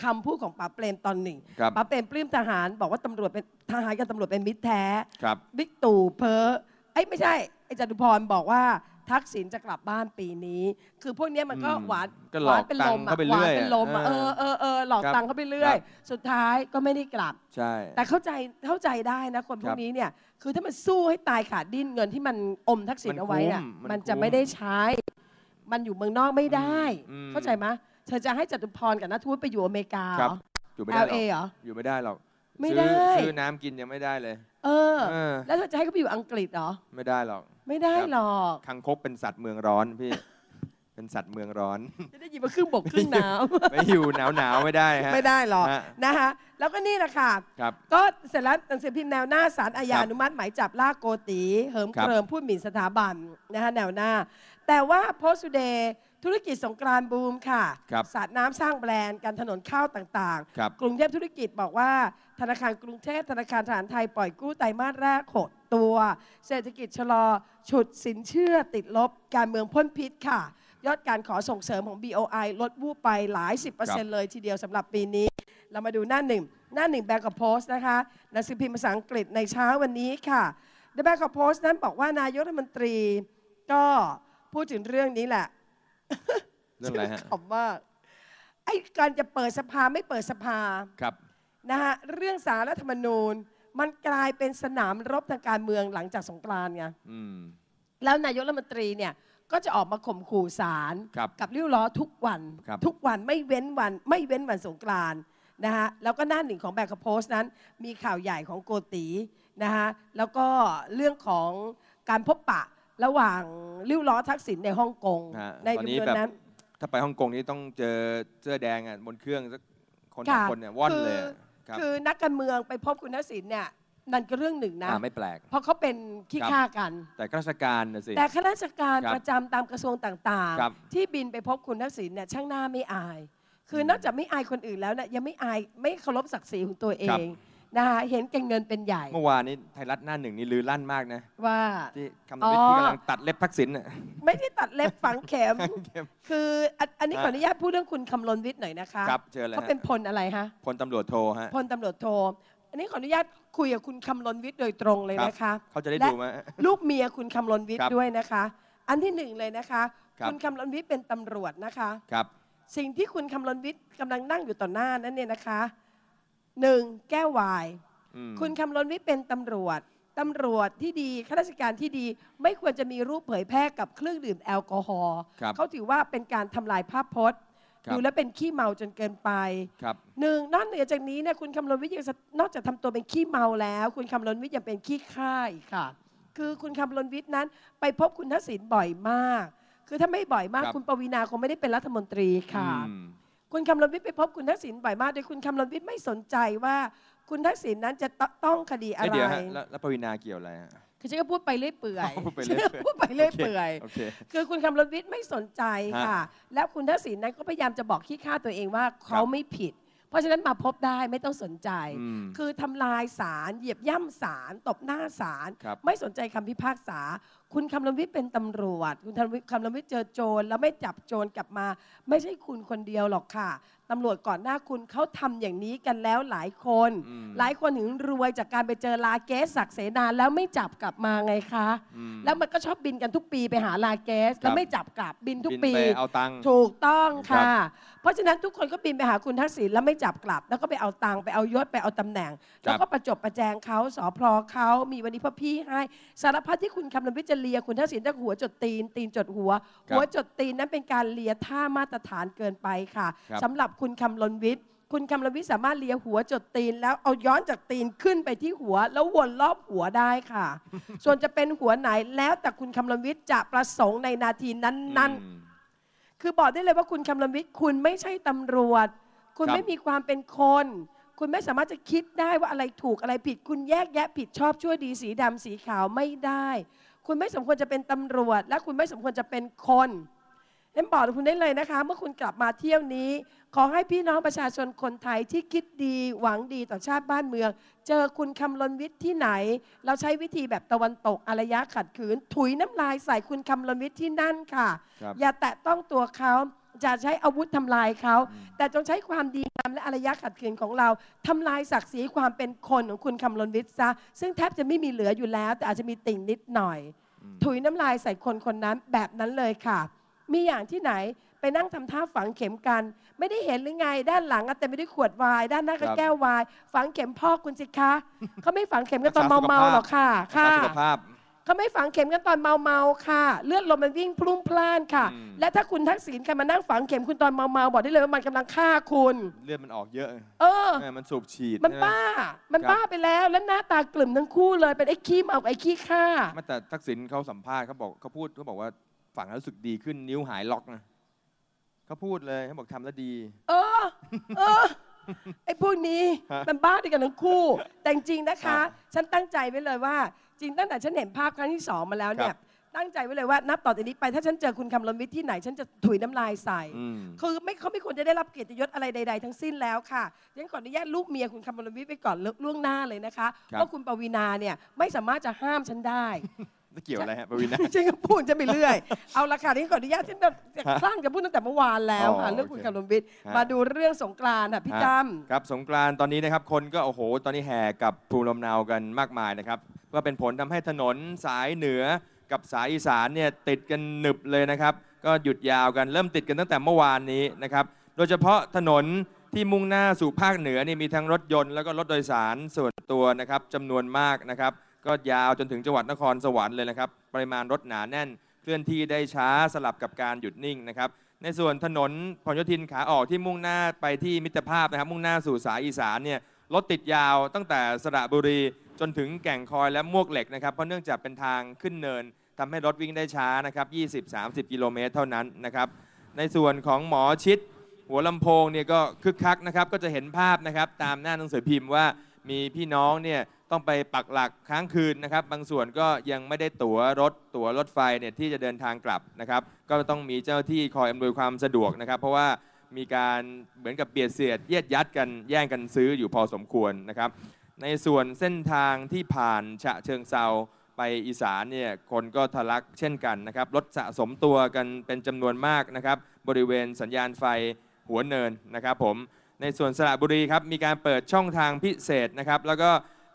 คำพูดของป๋าเปรมตอนหนึ่งป๋าเปรมปลื้มทหาร บอกว่าตำรวจเป็นทหารกับตำรวจเป็นมิตรแท้บบิ๊กตู่เพ้อไอ้ไม่ใช่ไอ้จตุพรบอกว่าทักษิณจะกลับบ้านปีนี้ คือพวกนี้มันก็หวานหวานเป็นลมอห่วานเป็นลมะเออเออเออหลอกตังเขาไปเรื่อย สุดท้ายก็ไม่ได้กลับใช่แต่เข้าใจเข้าใจได้นะ คนพวกนี้เนี่ย คือถ้ามันสู้ให้ตายขาดดิ้นเงินที่มันอมทักษิณเอาไว้น่ะมันจะไม่ได้ใช้ มันอยู่เมืองนอกไม่ได้ เข้าใจไหมเธอจะให้จตุพรกับนัทวุฒิไปอยู่อเมริกาเหครัอบอยู่ไม่ได้หรออก อยู่ไม่ได้หรอก ไม่ได้ซื้อน้ํน้ำกินยังไม่ได้เลย เออ แล้วเธอจะให้เขาไปอยู่อังกฤษเหรอ ไม่ได้หรอก ไม่ได้หรอกคังคกเป็นสัตว์เมืองร้อนพี่ เป็นสัตว์เมืองร้อน จะได้ยินมาครึ่งบกครึ่งน้ไม่อยู่หนาวหนาวไม่ได้ฮะ ไม่ได้หรอกนะคะ แล้วก็นี่แหละค่ะครับก็เสร็จแล้วหนังสือพิมพ์แนวหน้าสารอาญาอนุมัติหมายจับล่าโกตีเหิมรเกริมพูดหมิ่นสถาบันนะคะแนวหน้า แต่ว่าโพสต์เดยธุรกิจสงกรานบูมค่ะครับสาดน้ำสร้างแบรนด์ การถนนข้าวต่างครับๆกรุงเทพธุรกิจบอกว่า ธนาคารกรุงเทพธนาคารทหารไทย ปล่อยกู้ไตรมาสแรกหดตัว เศรษฐกิจชะลอฉุดสินเชื่อติดลบการเมืองพ่นพิษค่ะ ยอดการขอส่งเสริมของ BOI ลดวูบไปหลาย 10%เลยทีเดียวสำหรับปีนี้ เรามาดูหน้าหนึ่งหน้าหนึ่งแบงก์กับโพสต์นะคะหนังสือพิมพ์ภาษาอังกฤษในเช้าวันนี้ค่ะแบงก์ n k บโพสต์นั้นบอกว่านายกรัฐมนตรี ก็พูดถึงเรื่องนี้แหละเรื่องอะไรฮะขำมากไอ้การจะเปิดสภาไม่เปิดสภา ครับ นะฮะเรื่องสารรัฐธรรมนูญมันกลายเป็นสนามรบทางการเมืองหลังจากสงกรานต์ไงอืม แล้วนายกรัฐมนตรีเนี่ย ก็จะออกมาข่มขู่ศาลกรับกับริ้วล้อทุกวันครับทุกวันไม่เว้นวันไม่เว้นวันสงกรานต์นะฮะแล้วก็หน้าหนึ่งของแบงค์โพสต์นั้น มีข่าวใหญ่ของโกตีนะฮะแล้วก็เรื่องของการพบปะระหว่างริ้วล้อทักษิณในฮ่องกงในนจำนวนนั้น ถ้าไปฮ่องกงนี่ต้องเจอเสื้อแดงอ่ะบนเครื่องสักคนสองคนเนี่ยว่อนเลยคคือนักการเมืองไปพบคุณทักษิณเนี่ยนั่นก็เรื่องหนึ่งนะไม่แปลกเพราะเขาเป็นขี้ข้ากัน แต่ข้าราชการนะสิแต่ข้าราชการรประจำตามกระทรวงต่างๆที่บินไปพบคุณทักษิณเนี่ยช่างหน้าไม่อาย คือนอกจากไม่อายคนอื่นแล้วเนี่ยยังไม่อายไม่เคารพศักดิ์ศรีของตัวเองนะคะเห็นแก่เงินเป็นใหญ่ เมื่อวานนี้ไทยรัฐหน้าหนึ่งนี่ลือลั่นมากนะ ว่าที่คำวิที่กำลังตัดเล็บทักษิณน่ะไม่ได้ตัดเล็บฝังเข็มคืออันนี้ขออนุญาตพูดเรื่องคุณคำลนวิทย์หน่อยนะคะครับเชิญเลยขาเป็นพลอะไรฮะพลตำรวจโทฮะพลตำรวจโทอันนี้ขออนุญาตคุยกับคุณคำลนวิทย์โดยตรงเลยนะคะ เขาจะได้ดูไหมลูกเมียคุณคำลนวิทย์ด้วยนะคะ อันที่หนึ่งเลยนะคะคคุณคำลนวิทย์เป็นตำรวจนะคะครับสิ่งที่คุณคำลนวิทย์กำลังนั่งอยู่ต่อหน้านั้นเนี่ยนะคะหนึ่งแก้ววาย คุณคำล้นวิเป็นตำรวจตำรวจที่ดีข้าราชการที่ดีไม่ควรจะมีรูปเผยแพร่กับเครื่องดื่มแอลกอฮอล์เขาถือว่าเป็นการทำลายภาพพจน์อยู่ดูแล้วเป็นขี้เมาจนเกินไปครับหนึ่งนอกเหนือจากนี้เนี่ยคุณคำลนวิทย์ยังนอกจากทำตัวเป็นขี้เมาแล้ว คุณคำลนวิทย์ยังเป็นขี้ข้าอีกค่ะคือคุณคำลนวิทย์นั้น ไปพบคุณทักษิณบ่อยมาก คือถ้าไม่บ่อยมากคคุณปวีณาคงไม่ได้เป็นรัฐมนตรีค่ะคุณคำลวิทย์ไปพบคุณทักษิณบ่อยมากโดยคุณคำลวิทย์ไม่สนใจว่า คุณทักษิณนั้นจะต้องคดีอะไรแล้วปวินาเกี่ยวอะไรคือฉันก็พูดไปเรื่อยเปื่อย พูดไปเรื่อยเปื่อยพูดไปเื่อเปยคคือคุณคำรณวิทย์ไม่สนใจค่ะ แล้วคุณทักษิณนั้นก็พยายามจะบอกขี้ข้าตัวเองว่า เขาไม่ผิดเพราะฉะนั้นมาพบได้ไม่ต้องสนใจ คือทำลายสารเหยียบย่ำสารตบหน้าสารไม่สนใจคำพิพากษา คุณคำลวิทย์เป็นตำรวจคุณคำลวิทคำลวิทย์เจอโจรแล้วไม่จับโจรกลับมา ไม่ใช่คุณคนเดียวหรอกค่ะตำรวจก่อนหน้าคุณเขาทำอย่างนี้กันแล้วหลายคน หลายคนถึงรวยจากการไปเจอลาเกสศักเสนาแล้วไม่จับกลับมาไงคะแล้วมันก็ชอบบินกันทุกปีไปหาลาเกสแล้วไม่จับกลับบินทุกปีปเอาตังค์ถูกต้องค่ะราะฉะนั้นทุกคนก็บินไปหาคุณทักษิณแล้วไม่จับกลับ แล้วก็ไปเอาตังค์ไปเอายศไปเอาตำแหน่ง แล้วก็ประจบประแจงเขาสอพลอเขามีวันนี้พ่อพี่ให้ สารพัดที่คุณคำนวณวิจเลียคุณทักษิณจะหัวจดตีนตีนจดหัว หัวจดตีนนั้นเป็นการเลียท่ามาตรฐานเกินไปค่ะ สำหรับคุณคำลนวิทย์คุณคำลวิสามารถเลียหัวจดตีน แล้วเอาย้อนจากตีนขึ้นไปที่หัว แล้ววนรอบหัวได้ค่ะ ส่วนจะเป็นหัวไหนแล้วแต่คุณคำลวิจะประสงค์ในนาทีนั้นๆคือบอกได้เลยว่าคุณคำลำวิทย์คุณไม่ใช่ตำรวจ คุณคไม่มีความเป็นคน คุณไม่สามารถจะคิดได้ว่าอะไรถูกอะไร ผิดคุณแยกแยะ ผิดชอบชั่วดีสีดำสีขาวไม่ได้ คุณไม่สมควรจะเป็นตำรวจ และคุณไม่สมควรจะเป็นคนเล่มบอกคุณได้เลยนะคะ เมื่อคุณกลับมาเที่ยวนี้ ขอให้พี่น้องประชาชนคนไทยที่คิดดีหวังดีต่อชาติบ้านเมือง เจอคุณคำลนวิทย์ที่ไหน เราใช้วิธีแบบตะวันตกอารยะขัดขืน ถุยน้ำลายใส่คุณคำลนวิทย์ที่นั่นค่ะคอย่าแตะต้องตัวเขาจะใช้อาวุธทำลายเขาแต่จงใช้ความดีงามและอารยะขัดขืนของเราทำลายศักดิ์ศรีความเป็นคนของคุณคำลนวิทย์ซะซึ่งแทบจะไม่มีเหลืออยู่แล้ว แต่อาจจะมีติ่งนิดหน่อย ถุยน้ำลายใส่คนคนนั้นแบบนั้นเลยค่ะมีอย่างที่ไหนไปนั่งทำท่าฝังเข็มกัน ไม่ได้เห็นหรือไง ด้านหลังอแต่ไม่ได้ขวดวาย ด้านหน้าก็แก้ววาย ฝังเข็มพ่อคุณสิคะเขาไม่ฝังเข็มกันตอนเมาๆหรอกค่ะ ค่ะเขาไม่ฝังเข็มกันตอนเมาๆค่ะ เลือดลมมันวิ่งพลุ่งพล่านค่ะ และถ้าคุณทักษิณใครมานั่งฝังเข็มคุณตอนเมาๆบอกได้เลยว่ามันกำลังฆ่าคุณ เลือดมันออกเยอะเออ มันสูบฉีด มันบ้า มันบ้าไปแล้ว แล้วหน้าตากลุ่มทั้งคู่เลยเป็นไอ้ขี้เมาไอ้ขี้ฆ่าแต่ทักษิณเขาสัมภาษณ์เขาบอกเขาพูดเขาบอกว่าฝังแล้วรู้สึกดีขึ้นนิ้วหายล็อกนะเขาพูดเลยเขาบอกทำแล้วดี เออเออไอ้พวกนี้มันบ้าด้วยกันทั้งคู่แต่จริงนะคะ ฉันตั้งใจไว้เลยว่า จริง ตั้งแต่ฉันเห็นภาพครั้งที่สองมาแล้วเนี่ยตั้งใจไว้เลยว่านับต่อจากนี้ไป ถ้าฉันเจอคุณคำลมวิทย์ที่ไหนฉันจะถุยน้ำลายใส่ คือไม่เขาไม่ควรจะได้รับเกียรติยศอะไรใดๆ ทั้งสิ้นแล้วค่ะฉันขออนุญาตลูกเมียคุณคำลมวิทย์ไปก่อนล่วงหน้าเลยนะคะว่าคุณปวีนาเนี่ยไม่สามารถจะห้ามฉันได้เกี่ยวอะไรฮะปวินาถรันก็พูดจะไปเรื่อยเอาราคาที่ขออนุญาตฉันจะคลั่งจะพูดตั้งแต่เมื่อวานแล้วค่ะเรื่องคุณคกำลมวิทย์มาดูเรื่องสงกรานต์ค่ะพี่จ้ำครับ สงกรานต์ตอนนี้นะครับคนก็โอ้โหตอนนี้แห่กับภูลมนาวกันมากมายนะครับก็เป็นผลทำให้ถนนสายเหนือกับสายอีสานเนี่ยติดกันหนึบเลยนะครับ ก็หยุดยาวกันเริ่มติดกันตั้งแต่เมื่อวานนี้นะครับ โดยเฉพาะถนนที่มุ่งหน้าสู่ภาคเหนือนี่มีทั้งรถยนต์แล้วก็รถโดยสารส่วนตัวนะครับจำนวนมากนะครับก็ยาวจนถึงจังหวัดนครสวรรค์เลยนะครับ ปริมาณรถหนาแน่น เคลื่อนที่ได้ช้าสลับกับการหยุดนิ่งนะครับ ในส่วนถนนพหลโยธินขาออกที่มุ่งหน้าไปที่มิตรภาพนะครับ มุ่งหน้าสู่สายอีสานเนี่ยรถติดยาวตั้งแต่สระบุรีจนถึงแก่งคอยและมวกเหล็กนะครับ เพราะเนื่องจากเป็นทางขึ้นเนิน ทำให้รถวิ่งได้ช้านะครับ 20-30 กิโลเมตรเท่านั้นนะครับ ในส่วนของหมอชิดหัวลำโพงเนี่ยก็คึกคักนะครับ ก็จะเห็นภาพนะครับตามหน้าหนังสือพิมพ์ว่ามีพี่น้องเนี่ยต้องไปปักหลักค้างคืนนะครับ บางส่วนก็ยังไม่ได้ตั๋วรถตั๋วรถไฟเนี่ยที่จะเดินทางกลับนะครับ ก็ต้องมีเจ้าที่คอยอำนวยความสะดวกนะครับเพราะว่ามีการเหมือนกับเบียดเสียดเยียดยัดกันแย่งกันซื้ออยู่พอสมควรนะครับ ในส่วนเส้นทางที่ผ่านฉะเชิงเซาไปอีสานเนี่ยคนก็ทะลักเช่นกันนะครับรถสะสมตัวกันเป็นจำนวนมากนะครับบริเวณสัญญาณไฟหัวเนินนะครับ ผมในส่วนสระบุรีครับมีการเปิดช่องทางพิเศษนะครับแล้วก็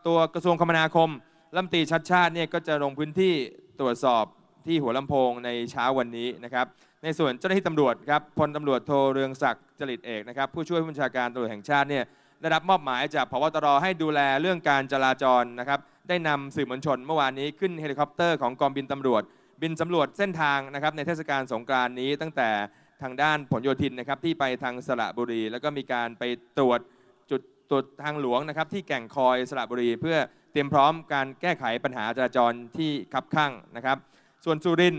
ตัวกระทรวงคมนาคมลำตีชัดชาติเนี่ยก็จะลงพื้นที่ตรวจสอบที่หัวลำโพงในเช้าวันนี้นะครับในส่วนเจ้าหน้าที่ตำรวจครับพลตำรวจโทเรืองศักดิ์จริตเอกนะครับผู้ช่วยผู้บัญชาการตำรวจแห่งชาติเนี่ยได้รับมอบหมายจากพบตรให้ดูแลเรื่องการจราจรนะครับได้นำสื่อมวลชนเมื่อวานนี้ขึ้นเฮลิคอปเตอร์ของกองบินตำรวจ บินสำรวจเส้นทางนะครับในเทศกาลสงกรานนี้ตั้งแต่ทางด้านผลโยธินนะครับที่ไปทางสระบุรี แล้วก็มีการไปตรวจจุดตรวจทางหลวงนะครับที่แก่งคอยสระบุรี เพื่อเตรียมพร้อมการแก้ไขปัญหาจราจรที่ขับข้างนะครับ ส่วนสุริน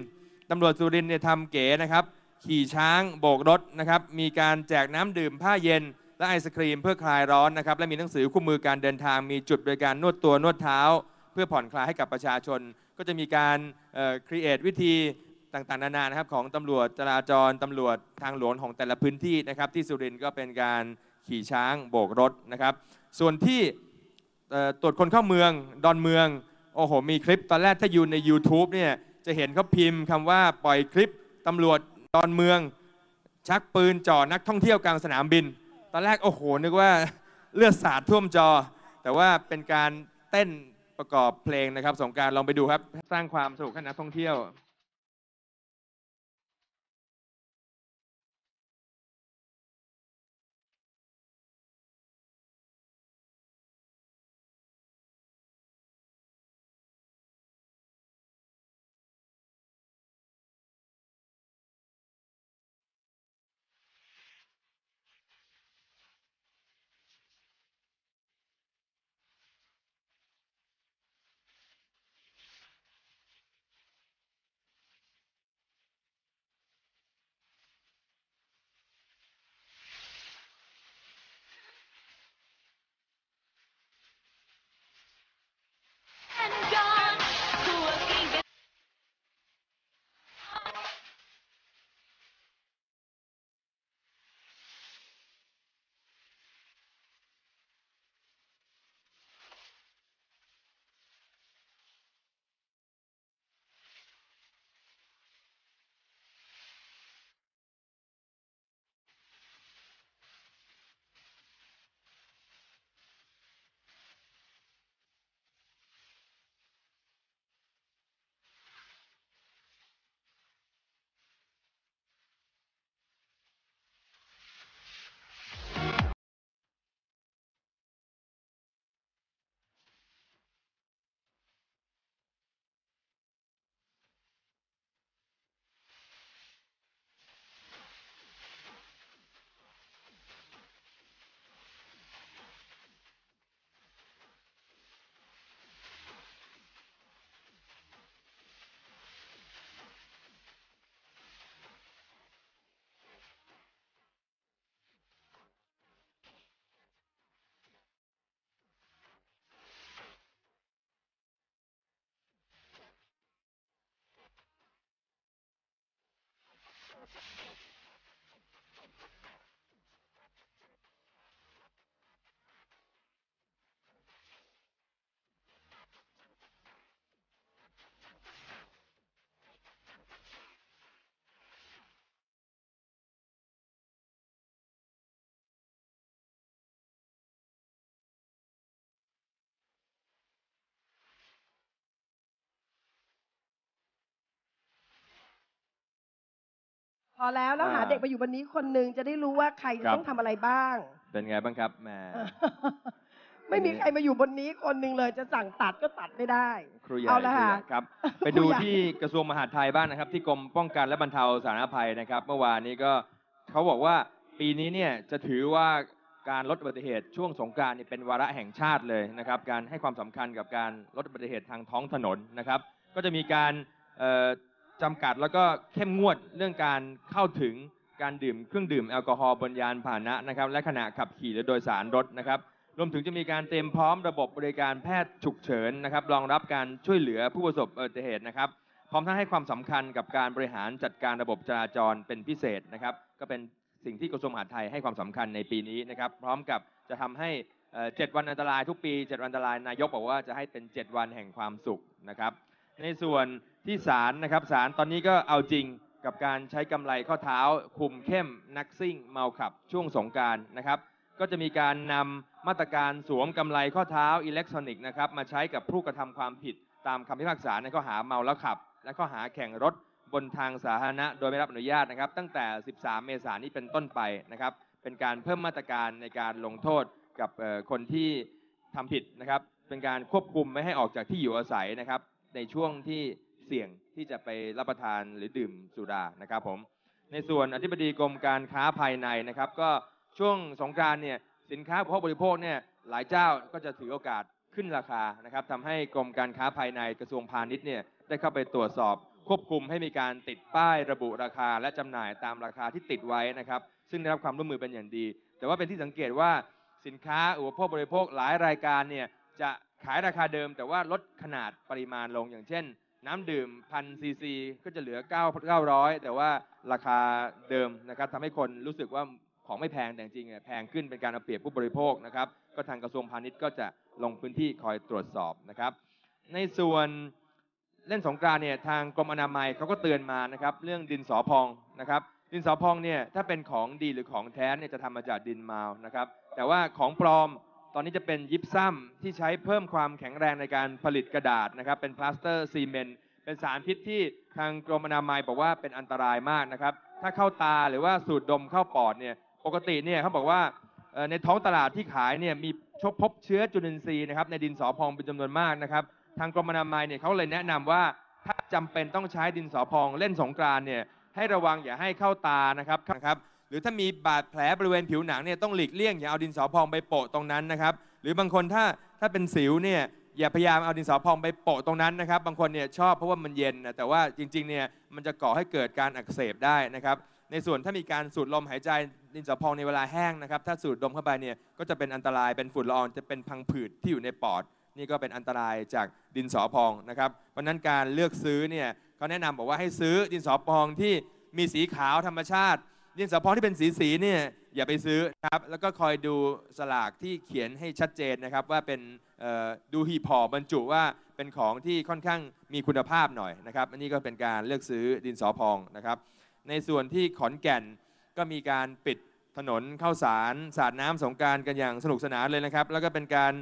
ตำรวจสุรินเนี่ยทำเก๋นะครับ ขี่ช้างโบกรถนะครับมีการแจกน้ำดื่มผ้าเย็น และไอศครีม เพื่อคลายร้อนนะครับและมีหนังสือคู่มือการเดินทาง มีจุดบริการนวดตัวนวดเท้า เพื่อผ่อนคลายให้กับประชาชน ก็จะมีการครีเอทวิธีต่างๆ นานานะครับของตำรวจจราจรตำรวจทางหลวงของแต่ละพื้นที่นะครับ ที่สุรินทร์ก็เป็นการขี่ช้างโบกรถนะครับ ส่วนที่ตรวจคนเข้าเมืองดอนเมืองโอ้โห มีคลิปตอนแรกถ้าอยู่ใน YouTube เนี่ยจะเห็นเขาพิมพ์คำว่าปล่อยคลิปตำรวจดอนเมือง ชักปืนจ่อนักท่องเที่ยวกลางสนามบิน ตอนแรกโอ้โห นึกว่าเลือดสาดท่วมจอ แต่ว่าเป็นการเต้นประกอบเพลงนะครับสงการลองไปดูครับสร้างความสุขให้นักท่องเที่ยวพอแล้วแล้วหาเด็กมาอยู่วันนี้คนหนึ่งจะได้รู้ว่าใครจะต้องทำอะไรบ้าง เป็นไงบ้างครับแม่ไม่มีใครมาอยู่บนนี้คนหนึ่งเลยจะสั่งตัดก็ตัดไม่ได้ครูใหญ่เอาละคร่ะครับไปดูที่กระทรวงมหาดไทยบ้างนะครับ ที่กรมป้องกันและบรรเทาสาธารณภัยนะครับ เมื่อวานนี้ก็เขาบอกว่าปีนี้เนี่ยจะถือว่าการลดอุบัติเหตุช่วงสงกรารเนี่ยเป็นวาระแห่งชาติเลยนะครับการให้ความสำคัญกับการลดอุบัติเหตุทางท้องถนนนะครับ ก็จะมีการจำกัดแล้วก็เข้มงวดเรื่องการเข้าถึงการดื่มเครื่องดื่มแอลกอฮอล์บนยานพาหนะนะครับและขณะขับขี่หรือโดยสารรถนะครับรวมถึงจะมีการเตรียมพร้อมระบบบริการแพทย์ฉุกเฉินนะครับรองรับการช่วยเหลือผู้ประสบอุบัติเหตุนะครับพร้อมทั้งให้ความสำคัญกับการบริหารจัดการระบบจราจรเป็นพิเศษนะครับก็เป็นสิ่งที่กระทรวงมหาดไทยให้ความสำคัญในปีนี้นะครับ พร้อมกับจะทำให้เจ็ดวันอันตรายทุกปีเจ็ดวันอันตรายนายกบอกว่า จะให้เป็น7วันแห่งความสุขนะครับในส่วนที่ศาลนะครับศาลตอนนี้ก็เอาจริงกับการใช้กำไรข้อเท้าคุมเข้มนักซิ่ง เมาขับ ช่วงสงการนะครับ ก็จะมีการนำมาตรการสวมกำไรข้อเท้าอิเล็กทรอนิกส์นะครับมาใช้กับผู้กระทำความผิดตามคำพิพากษาในข้อหาเมาแล้วขับ และข้อหาแข่งรถบนทางสาธารณะโดยไม่รับอนุญาตนะครับ ตั้งแต่ 13 เมษายนนี้เป็นต้นไปนะครับ เป็นการเพิ่มมาตรการในการลงโทษกับคนที่ทำผิดนะครับ เป็นการควบคุมไม่ให้ออกจากที่อยู่อาศัยนะครับ ในช่วงที่เสี่ยงที่จะไปรับประทานหรือดื่มสุรานะครับผม ในส่วนอธิบดีกรมการค้าภายในนะครับก็ช่วงสงการเนี่ยสินค้าพบริโภคเนี่ยหลายเจ้าก็จะถือโอกาสขึ้นราคานะครับทำให้กรมการค้าภายในกระทรวงพาณิชย์เนี่ยได้เข้าไปตรวจสอบควบคุมให้มีการติดป้าย ระบุราคา และจำหน่ายตามราคาที่ติดไว้นะครับ ซึ่งได้รับความร่วมมือเป็นอย่างดี แต่ว่าเป็นที่สังเกตว่าสินค้าอุปโภคบริโภคหลายรายการเนี่ยจะขายราคาเดิม แต่ว่าลดขนาดปริมาณลงอย่างเช่นน้ำดื่มพันซีซีก็จะเหลือ 9 900 แต่ว่าราคาเดิมนะครับทำให้คนรู้สึกว่าของไม่แพงแต่จริงๆแพงขึ้นเป็นการเอาเปรียบผู้บริโภคนะครับก็ทางกระทรวงพาณิชย์ก็จะลงพื้นที่คอยตรวจสอบนะครับในส่วนเล่นสงกรานเนี่ยทางกรมอนามัยเขาก็เตือนมานะครับเรื่องดินสอพองนะครับดินสอพองเนี่ยถ้าเป็นของดีหรือของแท้เนี่ยจะทำมาจากดินมาวนะครับแต่ว่าของปลอมตอนนี้จะเป็นยิปซัมที่ใช้เพิ่มความแข็งแรงในการผลิตกระดาษนะครับเป็นพลาสเตอร์ซีเมนต์เป็นสารพิษที่ทางกรมอนามัยบอกว่าเป็นอันตรายมากนะครับถ้าเข้าตาหรือว่าสูดดมเข้าปอดเนี่ยปกติเนี่ยเขาบอกว่าในท้องตลาดที่ขายเนี่ยมีชบพบเชื้อจุลินทรีย์นะครับในดินสอพองเป็นจำนวนมากนะครับ ทางกรมอนามัยเนี่ยเขาเลยแนะนำว่าถ้าจำเป็นต้องใช้ดินสอพองเล่นสงกรานเนี่ยให้ระวังอย่าให้เข้าตานะครับครับรือถ้ามีบาดแผลบริเวณผิวหนังเนี่ยต้องหลีกเลี่ยงอย่าเอาดินสอพองไปโปะตรงนั้นนะครับหรือบางคนถ้าถ้าเป็นสิวเนี่ยอย่าพยายามเอาดินสอพองไปโปะตรงนั้นนะครับบางคนเนี่ยชอบเพราะว่ามันเย็นนะแต่ว่าจริงๆเนี่ยมันจะก่อให้เกิดการอักเสบได้นะครับในส่วนถ้ามีการสูดลมหายใจดินสอพองในเวลาแห้งนะครับถ้าสูดดมเข้าไปเนี่ยก็จะเป็นอันตรายเป็นฝุ่นละอองจะเป็นพังผืดที่อยู่ในปอด นี่ก็เป็นอันตรายจากดินสอพองนะครับเพราะนั้นการเลือกซื้อเนี่ยเขาแนะนำบอกว่าให้ซื้อดินสอพองที่มีสีขาวธรรมชาติดินสอพองที่เป็นสีสีเนี่ยอย่าไปซื้อครับแล้วก็คอยดูสลากที่เขียนให้ชัดเจนนะครับว่าเป็นดูหีบห่อบรรจุว่าเป็นของที่ค่อนข้างมีคุณภาพหน่อยนะครับอันนี้ก็เป็นการเลือกซื้อดินสอพองนะครับ ในส่วนที่ขอนแก่นก็มีการปิดถนนเข้าสารสาดน้ำสงการกันอย่างสนุกสนานเลยนะครับ แล้วก็เป็นการ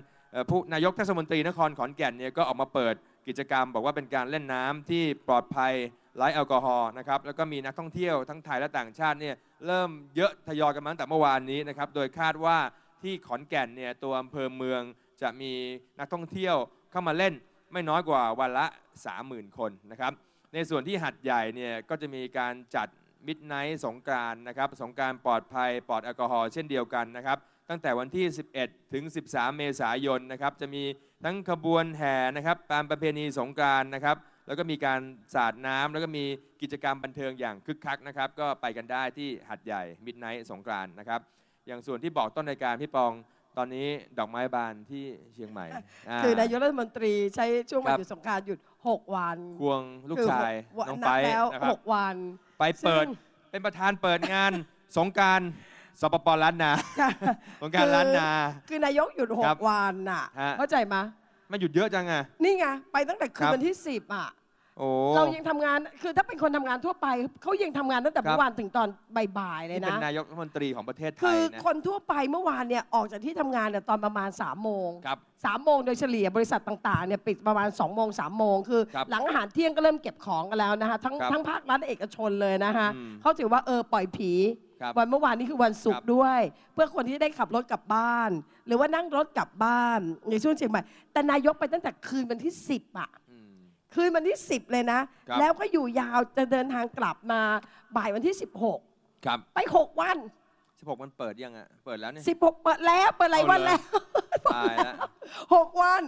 ผู้นายกเทศมนตรีนครขอนแก่นเนี่ยก็ออกมาเปิดกิจกรรม บอกว่าเป็นการเล่นน้ำที่ปลอดภัยไร้แอลกอฮอล์นะครับแล้วก็มีนักท่องเที่ยวทั้งไทยและต่างชาติเนี่ยเริ่มเยอะทยอยกันมาตั้งแต่เมื่อวานนี้นะครับโดยคาดว่าที่ขอนแก่นเนี่ยตัวอำเภอเมืองจะมีนักท่องเที่ยวเข้ามาเล่นไม่น้อยกว่าวันละ 30,000 คนนะครับ ในส่วนที่หัดใหญ่เนี่ยก็จะมีการจัดมิดไนท์สงการนะครับสงการปลอดภัยปลอดแอลกอฮอล์เช่นเดียวกันนะครับ ตั้งแต่วันที่ 11 ถึง 13 เมษายนนะครับ จะมีทั้งขบวนแห่นะครับ ตามประเพณีสงการนะครับแล้วก็มีการสาดน้ำแล้วก็มีกิจกรรมบันเทิงอย่างคึกคักนะครับ ก็ไปกันได้ที่หัดใหญ่มิดไนท์สงกรานนะครับ อย่างส่วนที่บอกต้นรายการ พี่ปองตอนนี้ดอกไม้บานที่เชียงใหม่ คือนายกรัฐมนตรีใช้ช่วงวันหยุดสงการหยุด 6 วัน ควงลูกชาย น้องไปนะครับวัน ไปเปิดเป็นประธานเปิดงานสงการสปปล้านนาสงการล้านนาคือนายกหยุด 6 วันน่ะเข้าใจไหมมนหยุดเยอะจังไงนี่ไงไปตั้งแต่คืนวันที่10อ่ะเรายังทำงาน คือถ้าเป็นคนทำงานทั่วไปเขายังทำงานตั้งแต่เมื่อวานถึงตอนบ่ายๆเลยนี่เป็นนายกรัฐมนตรีของประเทศไทยคือนะคนทั่วไปเมื่อวานเนี่ยออกจากที่ทำงานเนี่ยตอนประมาณ3ามโมงสามโมงโดยเฉลี่ยบริษัทต่างๆเนี่ยปิดประมาณ2องโมงสามโมง คือคหลังอาหารเที่ยงก็เริ่มเก็บของกันแล้วนะคะทั้งทั้งภาครัฐเอกชนเลยนะคะเขาถือว่า เออ ปล่อยผี วันเมื่อวานนี้คือวันศุกร์ด้วย เพื่อคนที่ได้ขับรถกลับบ้าน หรือว่านั่งรถกลับบ้าน ในช่วงเชียงใหม่แต่นายกไปตั้งแต่คืนวันที่10อะคืนวันที่ 10 เลยนะ แล้วก็อยู่ยาวจะเดินทางกลับมาบ่ายวันที่ 16 ครับไป 6 วัน16มันเปิดยังอ่ะ เปิดแล้วเนี่ย16 เปิดแล้ว เปิดหลายวันแล้วตายแล้วหกวัน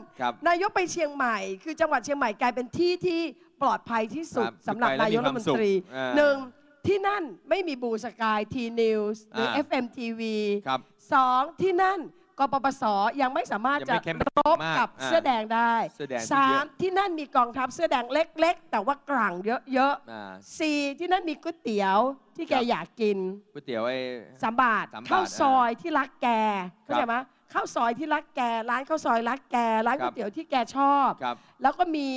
นายกไปเชียงใหม่คือจังหวัดเชียงใหม่กลายเป็นที่ที่ปลอดภัยที่สุดสำหรับนายกรัฐมนตรีหนึ่งที่นั่นไม่มีบูสกายทีนิวส์หรืออฟเ FM TV ีวีสองที่นั่นปปสยังไม่สามารถจะรบกับเสื้อแดงได้สามที่นั่นมีกอง ทัพเสื้อแดงเล็กๆ แต่ว่ากลางเยอะๆสี่ที่นั่นมีก๋วยเตี๋ยวที่แกอยากกินก๋วยเตี๋ยวไอ้สามบาทข้าวซอยที่รักแก เข้าใจไหมข้าวซอยที่รักแกร้านข้าวซอยรักแกร้านก๋วยเตี๋ยวที่แกชอบครับแล้วก็มี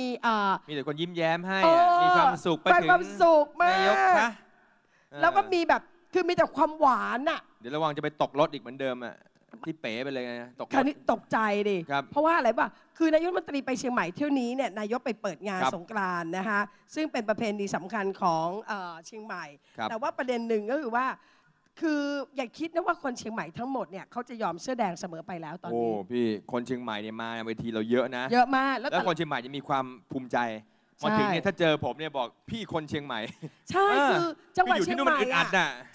มีแต่คนยิ้มแย้มให้มีความสุขไปถึงความสุขมานายกนะแล้วก็มีแบบคือมีแต่ความหวานอ่ะเดี๋ยวระวังจะไปตกรถอีกเหมือนเดิมอ่ะที่เป๋ไปเลยไงตกคราวนี้ตกใจดิ เพราะว่าอะไรป่ะ คือนายกรัฐมนตรีไปเชียงใหม่เที่ยวนี้เนี่ย นายกไปเปิดงานสงกรานนะคะซึ่งเป็นประเพณีสำคัญของเชียงใหม่ แต่ว่าประเด็นหนึ่งก็คือว่า คืออย่าคิดนะว่าคนเชียงใหม่ทั้งหมดเนี่ยเขาจะยอมเสื้อแดงเสมอไปแล้วตอนนี้ โอ้ พี่ คนเชียงใหม่เนี่ยมาเวทีเราเยอะนะ เยอะมากแล้วคนเชียงใหม่จะมีความภูมิใจมาถึงเนี่ยถ้าเจอผมเนี่ยบอกพี่คนเชียงใหม่ ใช่คือจังหวัดเชียงใหม่อ่ะ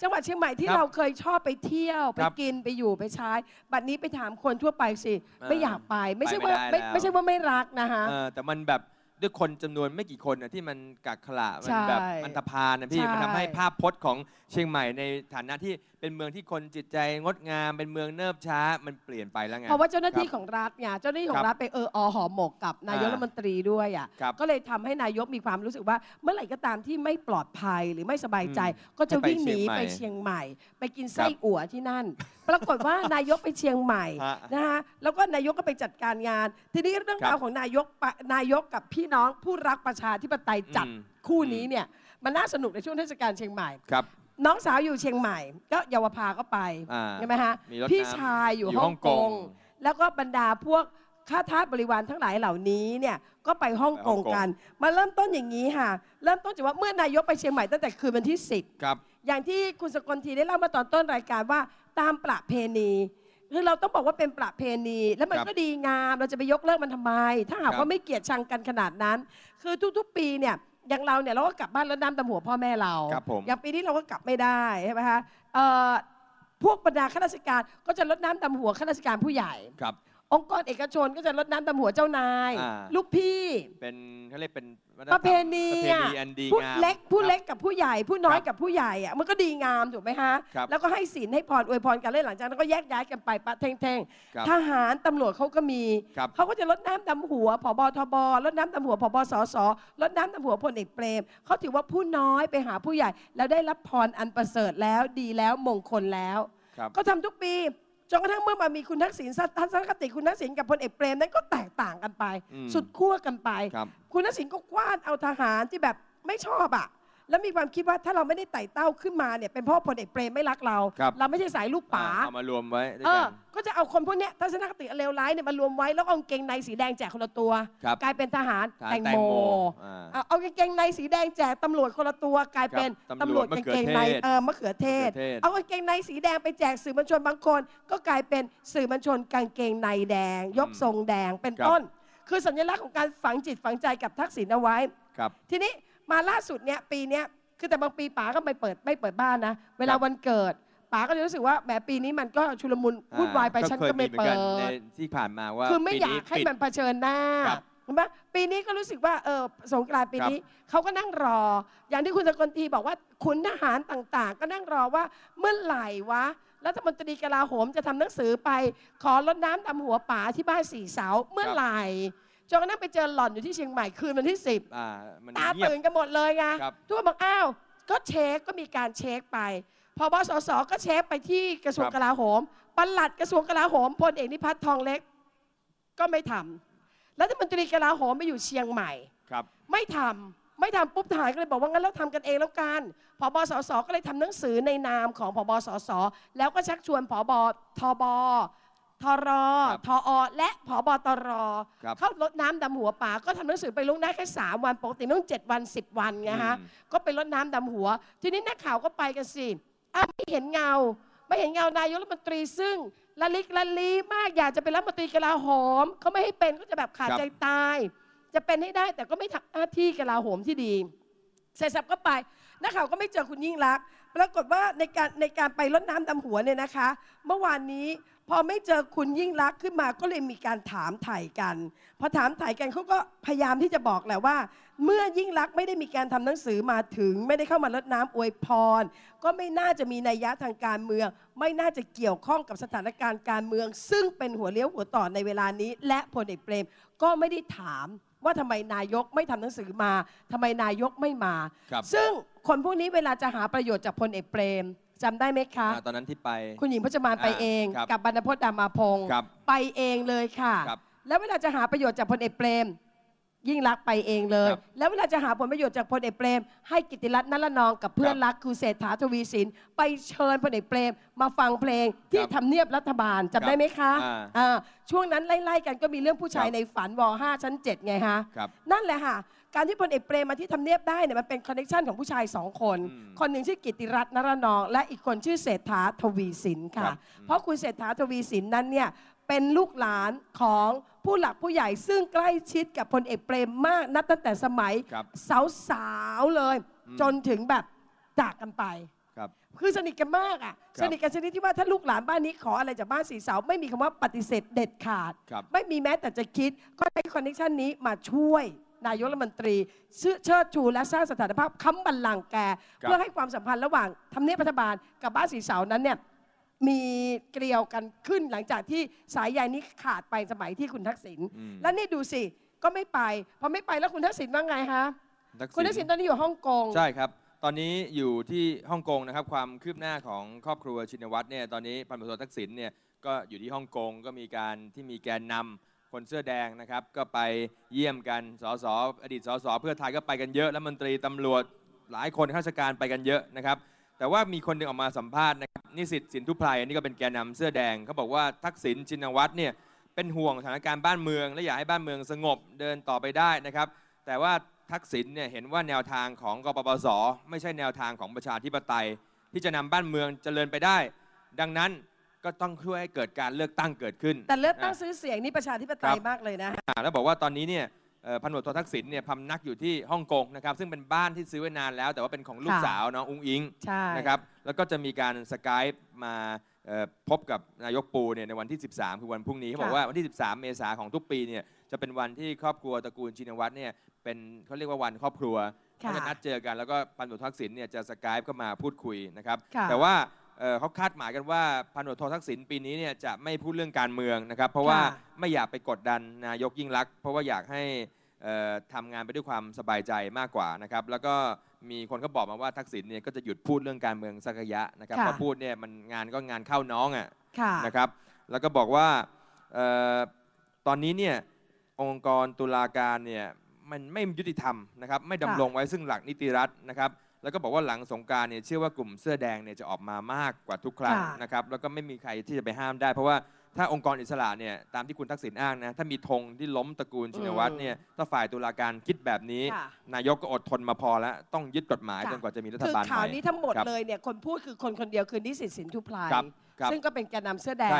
จังหวัดเชียงใหม่ที่เราเคยชอบไปเที่ยว ไปกินไปอยู่ไปใช้ บัดนี้ไปถามคนทั่วไปสิ ไม่อยากไปไม่ใช่ว่าไม่ไม่ใช่ว่าไม่รักนะคะแต่มันแบบด้วยคนจำนวนไม่กี่คนนะที่มันกักขละมันแบบอันตพานนะพี่มันทำให้ภาพพจน์ของเชียงใหม่ ในฐานะที่เป็นเมืองที่คนจิตใจงดงามเป็นเมืองเนิบช้ามันเปลี่ยนไปแล้วไงเพราะว่าเจ้าหน้าที่ของรัฐเนี่ยเจ้าหน้าที่ของรัฐไปเอออหอหมกกับนายกรัฐมนตรีด้วยอ่ะก็เลยทำให้นายกมีความรู้สึกว่า เมื่อไหร่ก็ตามที่ไม่ปลอดภัยหรือไม่สบายใจ ก็จะวิ่งหนีไปเชียงใหม่ ไปกินไส้อั่วที่นั่นปรากฏว่านายกไปเชียงใหม่นะคะแล้วก็นายกก็ไปจัดการงาน ทีนี้เรื่องราวของนายกนายกกับพี่น้องผู้รักประชาธิปไตยจัดคู่นี้เนี่ยมันน่าสนุกในช่วงเทศกาลเชียงใหม่ครับน้องสาวอยู่เชียงใหม่ ก็เยาวภาก็ไปใช่ไหมฮะพี่ชายอยู่ฮ่องกงงแล้วก็บรรดาพวกข้าทาสบริวารทั้งหลายเหล่านี้เนี่ยก็ไปฮ่องกงกันมาเริ่มต้นอย่างนี้ค่ะเริ่มต้นจากว่าเมื่อนายกไปเชียงใหม่ตั้งแต่คืนวันที่10ครับ อย่างที่คุณสกลทีได้เล่ามาตอนต้นรายการว่าตามประเพณีคือเราต้องบอกว่าเป็นประเพณี แล้วมันก็ดีงามเราจะไปยกเลิกมันทำไม ถ้าหากว่าไม่เกลียดชังกันขนาดนั้น คือทุกๆปีเนี่ยอย่างเราเนี่ยเราก็กลับบ้านแล้วน้ำตำหัวพ่อแม่เรารอย่างปีนี้เราก็กลับไม่ได้ใช่ไหมคะพวกบรรดาข้าราชการ ก็จะลดน้ำตำหัวข้าราชการผู้ใหญ่ครับองค์กรเอกชนก็จะลดน้ำดำหัวเจ้านายลูกพี่เป็นเขาเรียกเป็นประเพณีพอันดีผู้เล็กผู้เล็กกับผู้ใหญ่ ผู้น้อยกับผู้ใหญ่อะมันก็ดีงาม ถูกไหมฮะ แล้วก็ให้ศีลให้พรอวยพรกันเลยหลังจากนั้นก็แยกย้ายกันไปปะแทงๆทหารตำรวจเขาก็มีเขาก็จะลดน้ำดำหัวผบทบลดน้ำดำหัวผบสสลดน้ำดำหัวพลเอกเปรมเขาถือว่าผู้น้อยไปหาผู้ใหญ่ แล้วได้รับพรอันประเสริฐแล้วดีแล้วมงคลแล้วเขาก็ทำทุกปีจนกระทั่งเมื่อมามีคุณทักษิณทัศนคติคุณทักษิณกับพลเอกเปรมนั้นก็แตกต่างกันไป สุดขั้วกันไปคคุณทักษิณก็คว้านเอาทหารที่แบบไม่ชอบอ่ะแล้วมีความคิดว่าถ้าเราไม่ได้ไต่เต้าขึ้นมาเนี่ยเป็นเพราะพลเอกเปรมไม่รักเรารเราไม่ใช่สายลูกป๋าเอามารวมไว้เออก็จะเอาคนพวกนี้ทัศนคติเลวร้ายเนี่ยมารวมไว้แล้วเอาเกงในสีแดงแจกคนละตัว กลายเป็นทหารแตงโมเอาเกงในสีแดงแจกตำรวจคนละตัว กลายเป็นตำรวจกางเกงในเออมะเขือเทศเอากางเกงในสีแดงไปแจกสื่อมวลชนบางคน ก็กลายเป็นสื่อมวลชน กางเกงในแดงยกทรงแดงเป็นต้น คือสัญลักษณ์ของการฝังจิตฝังใจกับทักษิณเอาไว้ครับ ทีนี้มาล่าสุดเนี่ยปีเนี้ยคือแต่บางปีป๋าก็ไม่เปิด ไม่เปิดบ้านนะเวลาวันเกิดป๋าก็เลยรู้สึกว่าแหมปีนี้มันก็ชุลมุนวุ่นวายไปฉันก็ไม่เปิดที่ผ่านมาว่าคือไม่อยากให้มันเผชิญหน้า เห็นหะปีนี้ก็รู้สึกว่าเออสงกรานต์ปีนี้เขาก็นั่งรอ อย่างที่คุณสกลทีบอกว่าขุนทหารต่างๆ ก็นั่งรอว่าเมื่อไหร่วะรัฐมนตรีกลาโหมจะทำหนังสือไป ขอลดน้ำดำหัวป๋าที่บ้านสี่เสาเมื่อไหร่จนกระทั่งไปเจอหล่อนอยู่ที่เชียงใหม่คืนวันที่สิบ10ตาตื่นกันหมดเลยไงัทุกคนบอกอ้าวก็เช็คก็มีการเช็คไปพบสสก็เช็คไปที่กระทรวงกลาโหมปลัดกระทรวงกลาโหมพลเอกนิพัฒน์ทองเล็กก็ไม่ทำ่านมนตรีกลาโหมไปอยู่เชียงใหม่ครับ ไม่ทำไม่ทำปุ๊บทหารก็เลยบอกว่างั้นเราทำกันเองแล้วกันผบสสก็เลยทำหนังสือในนามของผบสสแล้วก็ชักชวนผบทบทรอทอและผบตรเข้ารดน้ำดำหัวป่า ก็ทำหนังสือไปลุ้งได้แค่สาวันปกติต้อง7วัน10วันไงฮะก็ไปรดน้ำดำหัว ทีนี้นักข่าวก็ไปกันสิอ้าไม่เห็นเงา ไม่เห็นเงานายกรัฐมนตรี ซึ่งละลิกละลีมากอยากจะเป็นรัฐมนตรีกลาโหมเขาไม่ให้เป็นก็จะแบบขาดใจตายจะเป็นให้ได้แต่ก็ไม่ทำหน้าที่กลาโหมที่ดีเสร็จสับก็ไปนักข่าวก็ไม่เจอคุณยิ่งรักปรากฏว่าในการในการไปรดน้ำดำหัวเนี่ยนะคะ เมื่อวานนี้พอไม่เจอคุณยิ่งรักขึ้นมาก็เลยมีการถามถ่ายกัน พอถามถ่ายกันเขาก็พยายามที่จะบอกแหละว่า เมื่อยิ่งรักไม่ได้มีการทำหนังสือมาถึง ไม่ได้เข้ามาลดน้ำอวยพร ก็ไม่น่าจะมีนัยยะทางการเมือง ไม่น่าจะเกี่ยวข้องกับสถานการณ์การเมือง ซึ่งเป็นหัวเลี้ยวหัวต่อในเวลานี้ และพลเอกเปรมก็ไม่ได้ถามว่าทำไมนายกไม่ทำหนังสือมา ทำไมนายกไม่มาซึ่งคนพวกนี้เวลาจะหาประโยชน์จากพลเอกเปรมจำได้ไหมคะตอนนั้นที่ไปคุณหญิงพจมานไปเอง กับบรรพตดามาพงศ์ไปเองเลยค่ะคแล้วเวลาจะหาประโยชน์จากพลเอกเปรมยิ่งรักไปเองเลย แล้วเวลาจะหาผลประโยชน์จากพลเอกเปรมให้กิติรัตน์นัลนองกับเพื่อนรักคือเศรษฐาทวีสินไปเชิญพลเอกเปรมมาฟังเพลงที่ทำเนียบรัฐบาลจำได้ไหมคะช่วงนั้นไล่ๆกันก็มีเรื่องผู้ชายในฝันวอห้าชั้น7ไงฮะนั่นแหละค่ะการที่พลเอกเปรมมาที่ทำเนียบได้เนี่ยมันเป็นคอนเนคชันของผู้ชายสองคน คนหนึ่งชื่อกิติรัตน์นรนอง และอีกคนชื่อเศรษฐาทวีสินค่ะคเพราะคุณเศรษฐาทวีสินนั้นเนี่ย เป็นลูกหลานของผู้หลักผู้ใหญ่ซึ่งใกล้ชิดกับพลเอกเปรมมาก นับตั้งแต่สมัยสาวๆเลย จนถึงแบบจากกันไปครับคือสนิทกันมากอ่ะสนิทกันชนิดที่ว่าถ้าลูกหลานบ้านนี้ขออะไรจากบ้านสีสาวไม่มีคำว่าปฏิเสธเด็ดขาด ไม่มีแม้แต่จะคิดก็ใช้คอนเนคชันนี้มาช่วยนายกรัฐมนตรีเชิดชูและสร้างสถานภาพค้ำบัลลังก์แกเพื่อให้ความสัมพันธ์ระหว่างทำเนียบรัฐบาลกับบ้านสีเสานั้นเนี่ยมีเกลียวกันขึ้นหลังจากที่สายใยนี้ขาดไปสมัยที่คุณทักษิณและนี่ดูสิ ก็ไม่ไป พอไม่ไปแล้ว คุณทักษิณว่าไงฮะคุณทักษิณตอนนี้อยู่ฮ่องกง ใช่ครับ ตอนนี้อยู่ที่ฮ่องกงนะครับความคืบหน้าของครอบครัวชินวัตรเนี่ยตอนนี้พันธุ์ตทักษิณเนี่ยก็อยู่ที่ฮ่องกงก็มีการที่มีแกนนำคนเสื้อแดงนะครับก็ไปเยี่ยมกันสสอดีตสสเพื่อไทยก็ไปกันเยอะล้วมนตรีตำรวจหลายคนข้าราชการไปกันเยอะนะครับ แต่ว่ามีคนนึงออกมาสัมภาษณ์นะครับนิสิตสินทุพไพรอันนี้ก็เป็นแกนนาเสื้อแดงเขาบอกว่าทักษิณชินวัตรเนี่ยเป็นห่วงสถานการณ์บ้านเมือง และอยากให้บ้านเมืองสงบเดินต่อไปได้นะครับ แต่ว่าทักษิณเนี่ยเห็นว่าแนวทางของกปปสไม่ใช่แนวทางของประชาธิปไตยที่จะนำบ้านเมืองเจริญไปได้ ดังนั้นก็ต้องช่วยให้เกิดการเลือกตั้งเกิดขึ้น แต่เลือกตั้งซื้อเสียงนี่ประชาธิปไตยมากเลยนะฮะแล้วบอกว่าตอนนี้เนี่ยพันธุ์วัวทักษิณเนี่ยพำนักอยู่ที่ฮ่องกงนะครับ ซึ่งเป็นบ้านที่ซื้อไว้นานแล้ว แต่ว่าเป็นของลูกสาวน้องอุ้งอิงนะครับแล้วก็จะมีการสกายมาพบกับนายกปูเนี่ยในวันที่ 13 คือวันพรุ่งนี้เขาบอกว่าวันที่ 13 เมษาของทุกปีเนี่ยจะเป็นวันที่ครอบครัวตระกูลชินวัตรเนี่ยเป็นเขาเรียกว่าวันครอบครัวเขาจะนัดเจอกันแล้วก็พันตวทักษิณเนี่ยจะสกายเข้ามาพูดคุยนะครับแต่ว่าเเขาคาดหมายกันว่าพันธุ์วจโททักษิณปีนี้เนี่ยจะไม่พูดเรื่องการเมืองนะครับ เพราะว่าไม่อยากไปกดดันนายกยิ่งลักษณ์เพราะว่าอยากให้ทำทำงานไปด้วยความสบายใจมากกว่านะครับ แล้วก็มีคนเขาบอกมาว่าทักษิณเนี่ยก็จะหยุดพูดเรื่องการเมืองสักระยะนะครับเพรพอพูดเนี่ยมันงานก็งานเข้าน้องอ่ะ่ะนะครับ แล้วก็บอกว่าออตอนนี้เนี่ยองค์กรตุลาการเนี่ยมันไม่ยุติธรรมนะครับ ไม่ดำารงไว้ซึ่งหลักนิติรัฐนะครับแล้วก็บอกว่าหลังสงการเนี่ยเชื่อว่ากลุ่มเสื้อแดงเนี่ยจะออกมามากกว่าทุกครั้งนะครับแล้วก็ไม่มีใครที่จะไปห้ามได้ เพราะว่าถ้าองค์กรอิสระเนี่ยตามที่คุณทักษิณอ้างนะถ้ามีธงที่ล้มตระกูลชินวัตรเนี่ยถ้าฝ่ายตุลาการคิดแบบนี้ นายกก็อดทนมาพอแล้วต้องยึดกฎหมายจนกว่าจะมีรัฐบาลใหข่าวนี้ทั้งหมดเลยเนี่ยคนพูดคือคนคนเดียวคือนิสิตสินทุพไายซึ่งก็เป็นแกนนาเสื้อแดง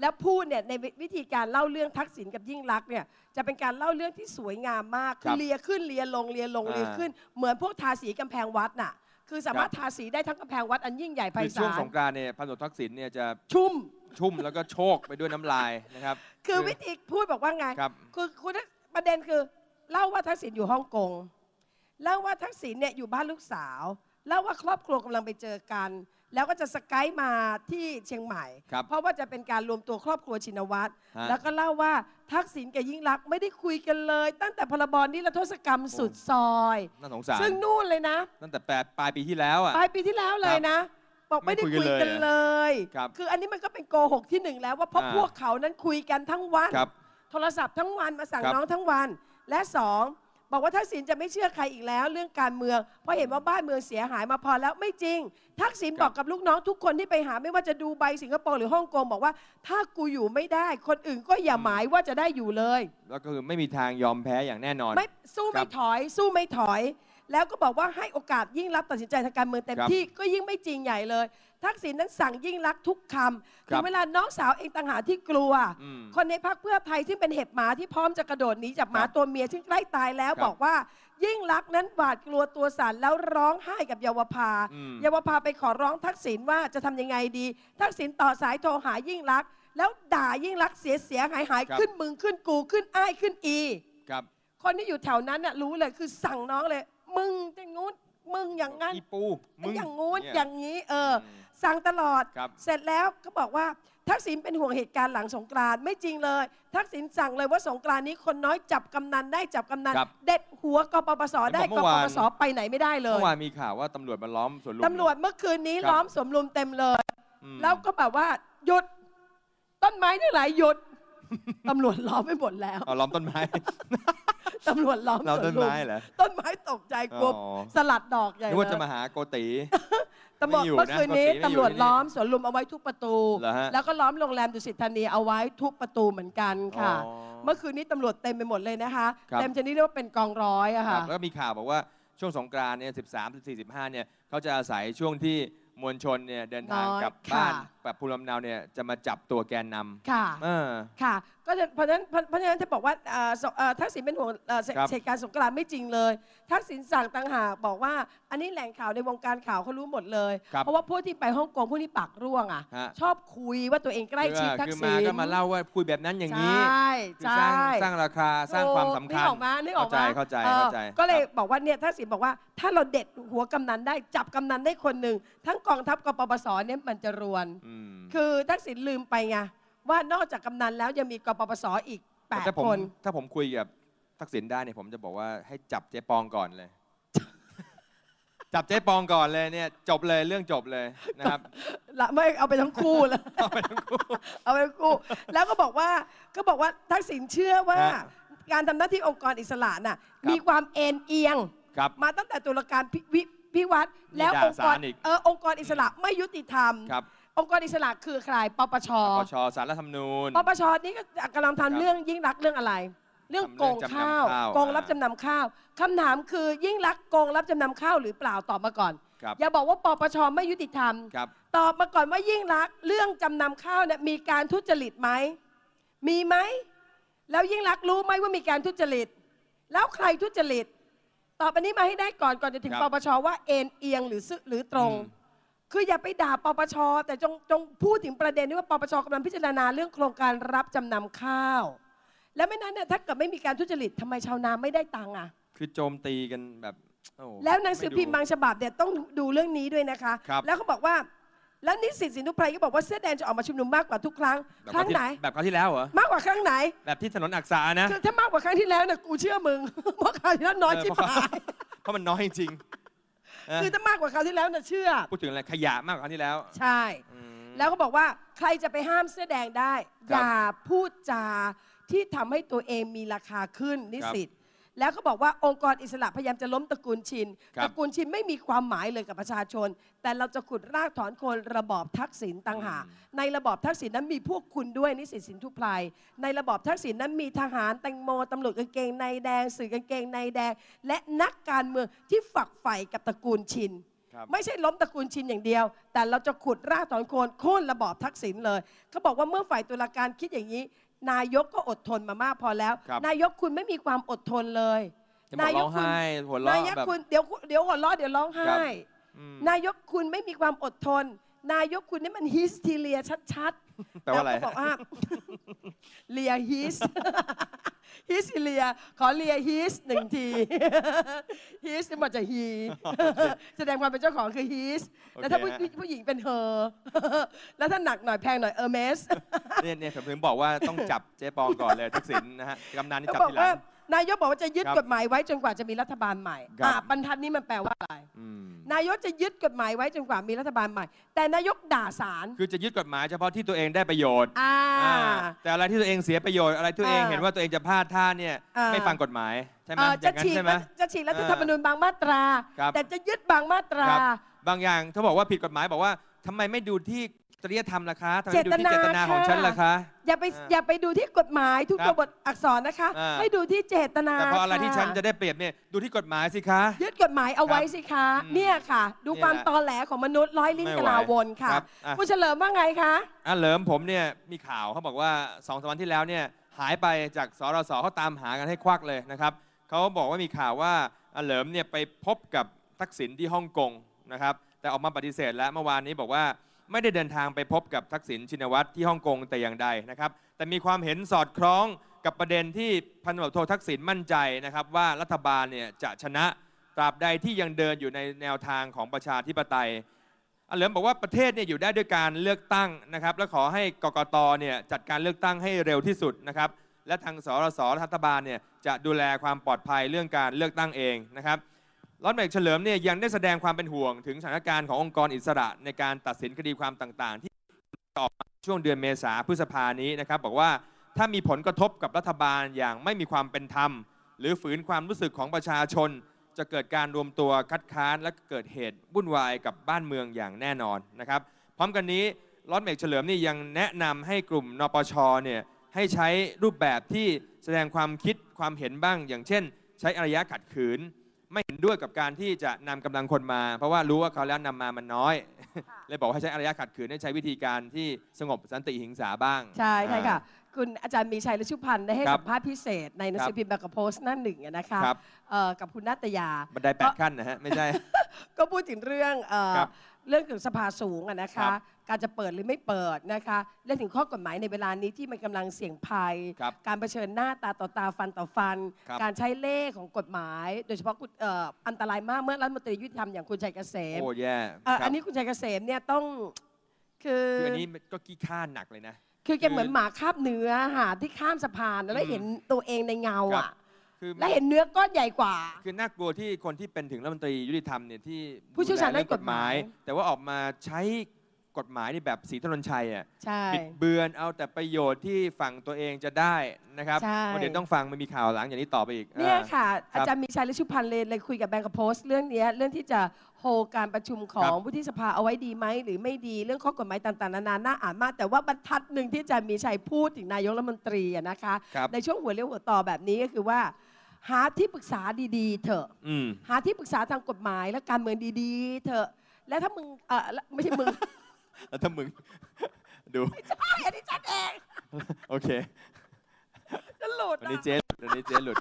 แล้วพูดเนี่ยในวิธีการเล่าเรื่องทักษิณกับยิ่งรักเนี่ยจะเป็นการเล่าเรื่องที่สวยงามมากคือเลียขึ้นเลียลงเลียลงเลียขึ้น เหมือนพวกทาสีกำแพงวัดน่ะ คือสามารถทาสีได้ทั้งกำแพงวัดอันยิ่งใหญ่ไพศาลช่วงสงกรานต์เนี่ยพันธุ์ทักษิณเนี่ยจะชุ่มชุ่มแล้วก็โชกไปด้วยน้ำลายนะครับ คือวิธีพูดบอกว่าไงคือคุณประเด็นคือ เล่าว่าทักษิณอยู่ฮ่องกง เล่าว่าทักษิณเนี่ยอยู่บ้านลูกสาว เล่าว่าครอบครัวกำลังไปเจอกันแล้วก็จะสกายมาที่เชียงใหม่ เพราะว่าจะเป็นการรวมตัวครอบครัวชินวัตรแล้วก็เล่าว่าทักษิณกับยิ่งรักไม่ได้คุยกันเลย ตั้งแต่พรบนิละทศกรรมสุดซอยน่าสงสารซึ่งนู่นเลยนะตั้งแต่แปดปลายปีที่แล้วอ่ะปลายปีที่แล้วเลยนะ บอกไม่ได้คุยกันเลย คืออันนี้มันก็เป็นโกหกที่หนึ่งแล้วว่าเพราะพวกเขานั้นคุยกันทั้งวันโทรศัพท์ทั้งวัน มาสั่งน้องทั้งวัน และสองบอกว่าทักษิณจะไม่เชื่อใครอีกแล้ว เรื่องการเมืองเพราะเห็นว่าบ้านเมืองเสียหายมาพอแล้วไม่จริง ทักษิณบอกกับลูกน้องทุกคนที่ไปหาไม่ว่าจะดูใบสิงคโปร์หรือฮ่องกงบอกว่า ถ้ากูอยู่ไม่ได้ คนอื่นก็อย่าหมายว่าจะได้อยู่เลยแล้วก็คือไม่มีทางยอมแพ้อย่างแน่นอนไม่สู้ไม่ถอย สู้ไม่ถอย แล้วก็บอกว่าให้โอกาสยิ่งรับตัดสินใจทางการเมืองเต็มที่ก็ยิ่งไม่จริงใหญ่เลยทักษิณนั้นสั่งยิ่งรักทุกคำถึงเวลาน้องสาวเองต่างหากที่กลัว คนในพักเพื่อไทยซึ่งเป็นเห็บหมาที่พร้อมจะกระโดดหนีจากหมาตัวเมียซึ่งใกล้ตายแล้วบบอกว่ายิ่งรักนั้นหวาดกลัวตัวสั่นแล้วร้องไห้กับเยาวภา เยาวภาไปขอร้องทักษิณว่าจะทำยังไงดี ทักษิณต่อสายโทรหายิ่งรัก แล้วด่ายิ่งรักเสียเสียหายหายขึ้นมึงขึ้นกูขึ้นไอ้ขึ้นอีครับ คนที่อยู่แถวนั้นน่ะรู้เลยคือสั่งน้องเลย มึงจะงู้นมึงอย่างงั้นอีปูมึงอย่างงู้นอย่างนี้ เออสั่งตลอด เสร็จแล้วก็บอกว่าทักษิณเป็นห่วงเหตุการณ์หลังสงกรานต์ไม่จริงเลย ทักษิณสั่งเลยว่าสงกรานต์นี้คนน้อยจับกำนันได้จับกำนันเด็ดหัวกปปสได้กบปปสไปไหนไม่ได้เลยเมื่อวานมีข่าวว่าตำรวจมาล้อมสวนลุมตำรวจเมื่อคืนนี้ ล้อมสวมลุมเต็มเลย แล้วก็แบบว่าหยุดต้นไม้ที่ไหลายหยุดตำรวจล้อมไม่หมดแล้วล้อมต้นไม้ตำรวจล้อมเรต้นลุไม้เหรอต้นไม้ตกใจกลัวสลัดดอกใหญ่เลยว่าจะมาหาโกติตำรวจเมื่อคืนนี้ตำรวจล้อมสวนลุมเอาไว้ทุกประตู แล้วก็ล้อมโรงแรมดุสิตธานีเอาไว้ทุกประตูเหมือนกันค่ะ เมื่อคืนนี้ตำรวจเต็มไปหมดเลยนะคะเต็มชนิดเรียกว่าเป็นกองร้อยอะค่ะแล้วก็มีข่าวบอกว่าช่วงสงกรานต์เนี่ย13 14 15เนี่ยเขาจะอาศัยช่วงที่มวลชนเนี่ยเดินทางกลับบ้านแบลบภูมิลำเนาเนี่ยจะมาจับตัวแกนนค่ะเออค่ะก็จะเพราะฉะนั้นเพราะฉะนั้นจะบอกว่าทักษิณเป็นห่วงเคหตุการณ์สงกรามไม่จริงเลย ทักษิณสั่งต่างหากบอกว่า อันนี้แหล่งข่าวในวงการข่าวเขารู้หมดเลย เพราะว่าพวกที่ไปฮ่องกงพวกที่ปากร่วงอ่ะชอบคุยว่าตัวเองใกล้ชิดทักคือมาษิณก็มาเล่าว่าคุยแบบนั้นอย่างนี้ใช่สร้างใช่สร้างราคาสร้างความสำคัญนึกออกมานึกออกมาเข้าใจเข้าใจก็เลยบอกว่าเนี่ยทักษิณบอกว่า ถ้าเราเด็ดหัวกำนันได้จับกำนันได้คนหนึ่งทั้งกองทัพกปปสเนี่ยมันจะรวนคือทักษิณลืมไปไงว่านอกจากกำนันแล้วยังมีกปปสอีกแปดคนถ้าผมคุยกับทักษิณได้เนี่ยผมจะบอกว่าให้จับเจ๊ปองก่อนเลย จับเจ๊ปองก่อนเลยเนี่ย จบเลยเรื่องจบเลยนะครับไม่เอาไปทั้งคู่เลยเอาไปทั้งคู่เอาไปทั้งคู่ แล้วก็บอกว่าก็บอกว่าทักษิณเชื่อว่าการทำหน้าที่องค์กรอิสระน่ะมีความเอ็นเอียงมาตั้งแต่ตุลาการพิวิพิวัตรแล้วองค์กรอเออองค์กรอิสระไม่ยุติธรรมครับองค์กรอิสระคือใคร ปปชปปชสารรัฐธรรมนูญปปชนี่ก็กำลังทำเรื่องยิ่งรักเรื่องอะไร เรื่องโกงข้าวโกงรับจำนำข้าวคำถามคือยิ่งรักโกงรับจำนำข้าวหรือเปล่าตอบมาก่อน อย่าบอกว่าปปชไม่ยุติธรรมตอบมาก่อนว่ายิ่งรักเรื่องจำนำข้าวเนี่ยมีการทุจริตไหมมีไหมแล้วยิ่งรักรู้ไหมว่ามีการทุจริต แล้วใครทุจริตตอบอันนี้มาให้ได้ก่อนก่อนจะถึง ปปชว่าเอ็นเอียงหรือซึหรือตรงคืออย่าไปด่าปปชแต่จงจงพูดถึงประเด็นนี้ว่าปปชกำลังพิจารณาเรื่องโครงการรับจำนำข้าว แล้วไม่นั้นเนี่ยถ้าเกิดไม่มีการทุจริตทำไมชาวนาไม่ได้ตังค์อ่ะคือโจมตีกันแบบแล้วหนังสือพิมพ์บางฉบับเนี่ยต้องดูเรื่องนี้ด้วยนะคะครับแล้วเขาบอกว่าแล้วนิสิตสินทุไพรก็บอกว่าเสื้อแดงจะออกมาชุมนุมมากกว่าทุกครั้งครั้งไหนแบบคราวที่แล้วเหรอมากกว่าครั้งไหน แบบที่ถนนอักษานะคือถ้ามากกว่าครั้งที่แล้วเนี่ยกูเชื่อมึงเพราะคราวที่แล้วน้อยจิ๋มเพราะมันน้อยจริงคือถ้ามากกว่าคราวที่แล้วน่ะเชื่อ พูดถึงอะไรขยะมากกว่าคราวที่แล้ว ใช่ แล้วก็บอกว่าใครจะไปห้ามเสื้อแดงได้รอย่าพูดจาที่ทำให้ตัวเองมีราคาขึ้นนิสิตแล้วก็บอกว่าองค์กรอิสระพยายามจะล้มตระกูลชินตระกูลชินไม่มีความหมายเลยกับประชาชน แต่เราจะขุดรากถอนโคนระบอบทักษิณตังหาในระบอบทักษิณนั้นมีพวกคุณด้วยนิสิตสินทุพไพรในระบอบทักษิณนั้นมีทหารแตงโมตำรวจกางเกงในแดง สื่อกางเกงในแดง และนักการเมืองที่ฝักใฝ่กับตระกูลชินไม่ใช่ล้มตระกูลชินอย่างเดียว แต่เราจะขุดรากถอนโคนโค่นระบอบทักษิณเลย เขาบอกว่าเมื่อฝ่ายตุลาการคิดอย่างนี้นายกก็อดทนมามากพอแล้ว นายกคุณไม่มีความอดทนเลยนายกคุณหัวรนายกแบบคุณเดี๋ยวเดี๋ยวหัวเราะเดี๋ยวร้องไห้ นายกคุณไม่มีความอดทนนายกคุณนี่มันฮิสทีเลียชัดๆแปลว่าอะไรก็บอกว่าเลียฮิสฮิสทีเลีย ขอเลียฮิสหนึ่งทีฮิสนี่มนจะฮี แสดงความเป็นเจ้าของคือฮิสแล้วถ้าผู้ผู้หญิงเป็นเธอ แล้วถ้าหนักหน่อยแพงหน่อยเออเมส เนี่ยเนี่ยผมถึงบอกว่าต้องจับเจ๊ปองก่อนเลยทักษิณนะฮะกำนันนี่จับทีหลังนายกบอกว่าจะยึดกฎหมายไว้จนกว่าจะมีรัฐบาลใหม่ับอ่าบรรทัดนี้มันแปลว่าอะไร นายกจะยึดกฎหมายไว้จนกว่ามีรัฐบาลใหม่ แต่นายกด่าศาล คือจะยึดกฎหมายเฉพาะที่ตัวเองได้ประโยชน์อ่าแต่อะไรที่ตัวเองเสียประโยชน์ อะไรที่ตัวเองเห็นว่าตัวเองจะพลาดท่าเนี่ย ไม่ฟังกฎหมายใช่ไหมจะฉีกจะฉีกรัฐธรรมนูญบางมาตรา แต่จะยึดบางมาตราบบางอย่างเขาบอกว่าผิดกฎหมายบอกว่าทำไมไม่ดูที่จริยธรรมล่ะคะดูที่เจตนาของฉันล่ะคะ อย่าไปอย่าไปดูที่กฎหมายทุกตัวบทอักษรนะคะ ให้ดูที่เจตนา แต่พออะไรที่ฉันจะได้เปรียบเนี่ยดูที่กฎหมายสิคะ ยึดกฎหมายเอาไว้สิคะ เนี่ยค่ะ ดูความตอแหลของมนุษย์ร้อยลิ้นวกลาวนค่ะคุณผู้เฉลิมว่าไงคะอ่ะเฉลิมผมเนี่ยมีข่าวเขาบอกว่าสองสปดาห์ที่แล้วเนี่ยหายไปจากสรสเขาตามหากันให้ควักเลยนะครับเขาบอกว่ามีข่าวว่าอ่เฉลิมเนี่ยไปพบกับทักษิณที่ฮ่องกงนะครับแต่ออกมาปฏิเสธแล้วเมื่อวานนี้บอกว่าไม่ได้เดินทางไปพบกับทักษิณชินวัตรที่ฮ่องกงแต่อย่างใดนะครับ แต่มีความเห็นสอดคล้องกับประเด็นที่พันตำรวจโททักษิณมั่นใจนะครับ ว่ารัฐบาลเนี่ยจะชนะตราบใดที่ยังเดินอยู่ในแนวทางของประชาธิปไตยอเหลิมบอกว่าประเทศเนี่ยอยู่ได้ด้วยการเลือกตั้งนะครับ และขอให้กกตเนี่ยจัดการเลือกตั้งให้เร็วที่สุดนะครับ และทางสรสรัฐบาลเนี่ยจะดูแลความปลอดภัยเรื่องการเลือกตั้งเองนะครับร้อนเบกเฉลิมเนี่ยยังได้แสดงความเป็นห่วงถึงสถานการณ์ขององค์กรอิสระ ในการตัดสินคดีความต่างๆ ที่ออกมาช่วงเดือนเมษาพฤษภานี้นะครับ บอกว่าถ้ามีผลกระทบกับรัฐบาลอย่างไม่มีความเป็นธรรม หรือฝืนความรู้สึกของประชาชน จะเกิดการรวมตัวคัดค้านและเกิดเหตุวุ่นวายกับบ้านเมืองอย่างแน่นอนนะครับ พร้อมกันนี้ร้อนเมกเฉลิมนี่ยังแนะนำให้กลุ่มนปชเนี่ยให้ใช้รูปแบบที่แสดงความคิดความเห็นบ้าง อย่างเช่น ใช้อารยะขัดขืนไม่เห็นด้วยกับการที่จะนำกำลังคนมา เพราะว่ารู้ว่าเขาแล้วนำมามันน้อยเลยบอกให้ใช้อารยะขัดขืนให้ใช้วิธีการที่สงบสันติหิงสาบ้าง ใช่ใช่ค่ะคุณอาจารย์มีชัยฤชุพันธ์ได้ให้สัมภาษณ์พิเศษในหนังสือพิมพ์แบงกโพสต์หน้าหนึ่งนะคะกับคุณนัตยาบันไดแปดขั้นนะฮะไม่ใช่ก็พูดถึงเรื่องเรื่องเกี่ยวกับสภาสูงนะคะการจะเปิดหรือไม่เปิดนะคะและถึงข้อกฎหมายในเวลานี้ที่มันกำลังเสี่ยงภัย การเผชิญหน้าตาต่อตาฟันต่อฟัน การใช้เล่ห์ของกฎหมาย โดยเฉพาะอันตรายมากเมื่อรัฐมนตรียุติธรรมอย่างคุณชัยเกษมโอ้แย่อันนี้คุณชัยเกษมเนี่ยต้องคืออันนี้ก็กี้ข้าหนักเลยนะคือแกเหมือนหมาคาบเนื้อหาะที่ข้ามสะพานแล้วเห็นตัวเองในเงาอ่ะและเห็นเนื้อก้อนใหญ่กว่า คือน่ากลัวที่คนที่เป็นถึง รัฐมนตรียุติธรรมเนี่ยที่ผู้เชี่ยวชาญด้านกฎหมาย แต่ว่าออกมาใช้กฎหมายในแบบสีธนนชัยอ่ะบิดเบือนเอาแต่ประโยชน์ที่ฝั่งตัวเองจะได้นะครับเดี๋ยวต้องฟังมันมีข่าวหลังอย่างนี้ต่อไปอีกเนี่ยค่ะอาจารย์มีชัยฤชุพันธ์เลยเลยคุยกับแบงก์โพสต์เรื่องนี้เรื่องที่จะโฮการประชุมของวุฒิสภาเอาไว้ดีไหม หรือไม่ดีเรื่องข้อกฎหมายต่างๆนานา น่าอ่านมาก แต่ว่าบรรทัดหนึ่งที่จะมีชัยพูดถึงนายกรัฐมนตรีนะคะในช่วงหัวเรียวหัวต่อแบบนี้ก็คือว่า หาที่ปรึกษาดีๆเถอะหาที่ปรึกษาทางกฎหมายและการเมืองดีๆเถอะ และถ้ามึงเออไม่ใช่มึงแล้วถ้ามึงดูใช่อันนี้จัดเองโอเคจะหลุดวันนี้เจ๊หลุดวันนี้เจ๊หลุด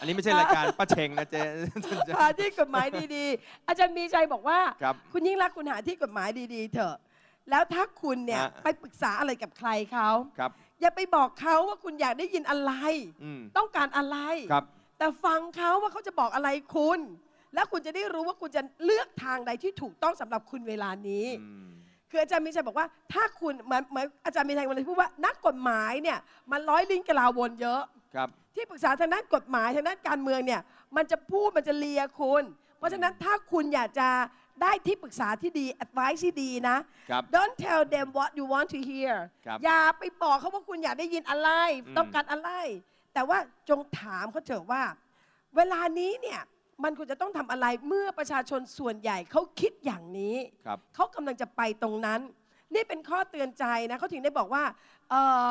อันนี้ไม่ใช่รายการป้าเชงนะเจ๊หาที่กฎหมายดีๆ อาจารย์มีชัยบอกว่าครับคุณยิ่งรักคุณหาที่กฎหมายดีๆเถอะ แล้วถ้าคุณเนี่ยไปปรึกษาอะไรกับใครเขาครับ อย่าไปบอกเขาว่าคุณอยากได้ยินอะไร ต้องการอะไร ครับ แต่ฟังเขาว่าเขาจะบอกอะไรคุณ แล้วคุณจะได้รู้ว่าคุณจะเลือกทางใดที่ถูกต้องสำหรับคุณเวลานี้ืคืออาจารย์มีชัยบอกว่าถ้าคุณเหมือนเหมือนอาจารย์มีชัยวันนี้พูดว่านักกฎหมายเนี่ยมันร้อยลิงกะลาวนเยอะ ครับที่ปรึกษาทางด้านกฎหมายทางด้านการเมืองเนี่ย มันจะพูดมันจะเลียคุณ เพราะฉะนั้นถ้าคุณอยากจะได้ที่ปรึกษาที่ดี advice ที่ดีนะครับ don't tell them what you want to hear ครับอย่าไปบอกเขาว่าคุณอยากได้ยินอะไร ต้องการอะไร แต่ว่าจงถามเขาเถอะว่า เวลานี้เนี่ยมันควรจะต้องทำอะไรเมื่อประชาชนส่วนใหญ่เขาคิดอย่างนี้ครับเขากำลังจะไปตรงนั้น นี่เป็นข้อเตือนใจนะเขาถึงได้บอกว่าเอ่อ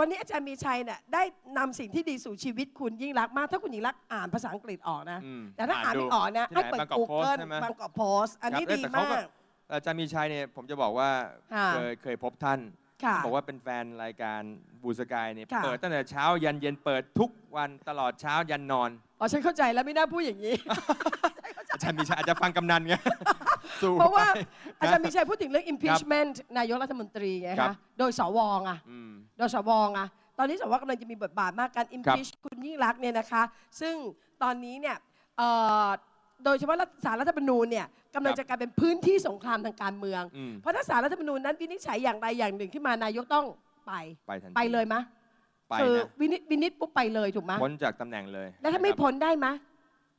วันนี้อาจารย์มีชัยเนี่ยได้นำสิ่งที่ดีสู่ชีวิตคุณยิ่งรักมากถ้าคุณยิ่งรักอ่านภาษาอังกฤษออกนะ แต่ถ้าอ่านไม่ออกนะให้เปิดกูเกิลบางกอกโพสอันนี้ดีมากอาจารย์มีชัยเนี่ยผมจะบอกว่าเคยเคยพบท่านบอกว่าเป็นแฟนรายการบูสกายเนี่ยเปิดตั้งแต่เช้ายันเย็นเปิดทุกวันตลอดเช้ายันนอนอ๋อฉันเข้าใจแล้วไม่น่าพูดอย่างนี้อาจารย์มีชัยอาจจะฟังกำนันไงเพราะว่าอาจารย์มีชัยพูดถึงเรื่อง impeachment นายกรัฐมนตรีไงคะ โดยสวอ่ะอโดยสว่งตอนนี้สวกำลังจะมีบทบาทมากการ impeach คุณยิ่งรักเนี่ยนะคะ ซึ่งตอนนี้เนี่ยโดยเฉพาะสารรัฐธรรมนูญเนี่ยกำลังจะกลายเป็นพื้นที่สงครามทางการเมือง เพราะถ้าสารรัฐธรรมนูญนั้นวินิจฉัยอย่างใดอย่างหนึ่งขึ้นมานายกต้องไปไปไปเลยมะไปคือนะวินิจวินิจปุ๊บไปเลยถูกมพ้นจากตำแหน่งเลย แล้วถ้าไม่พ้นได้ม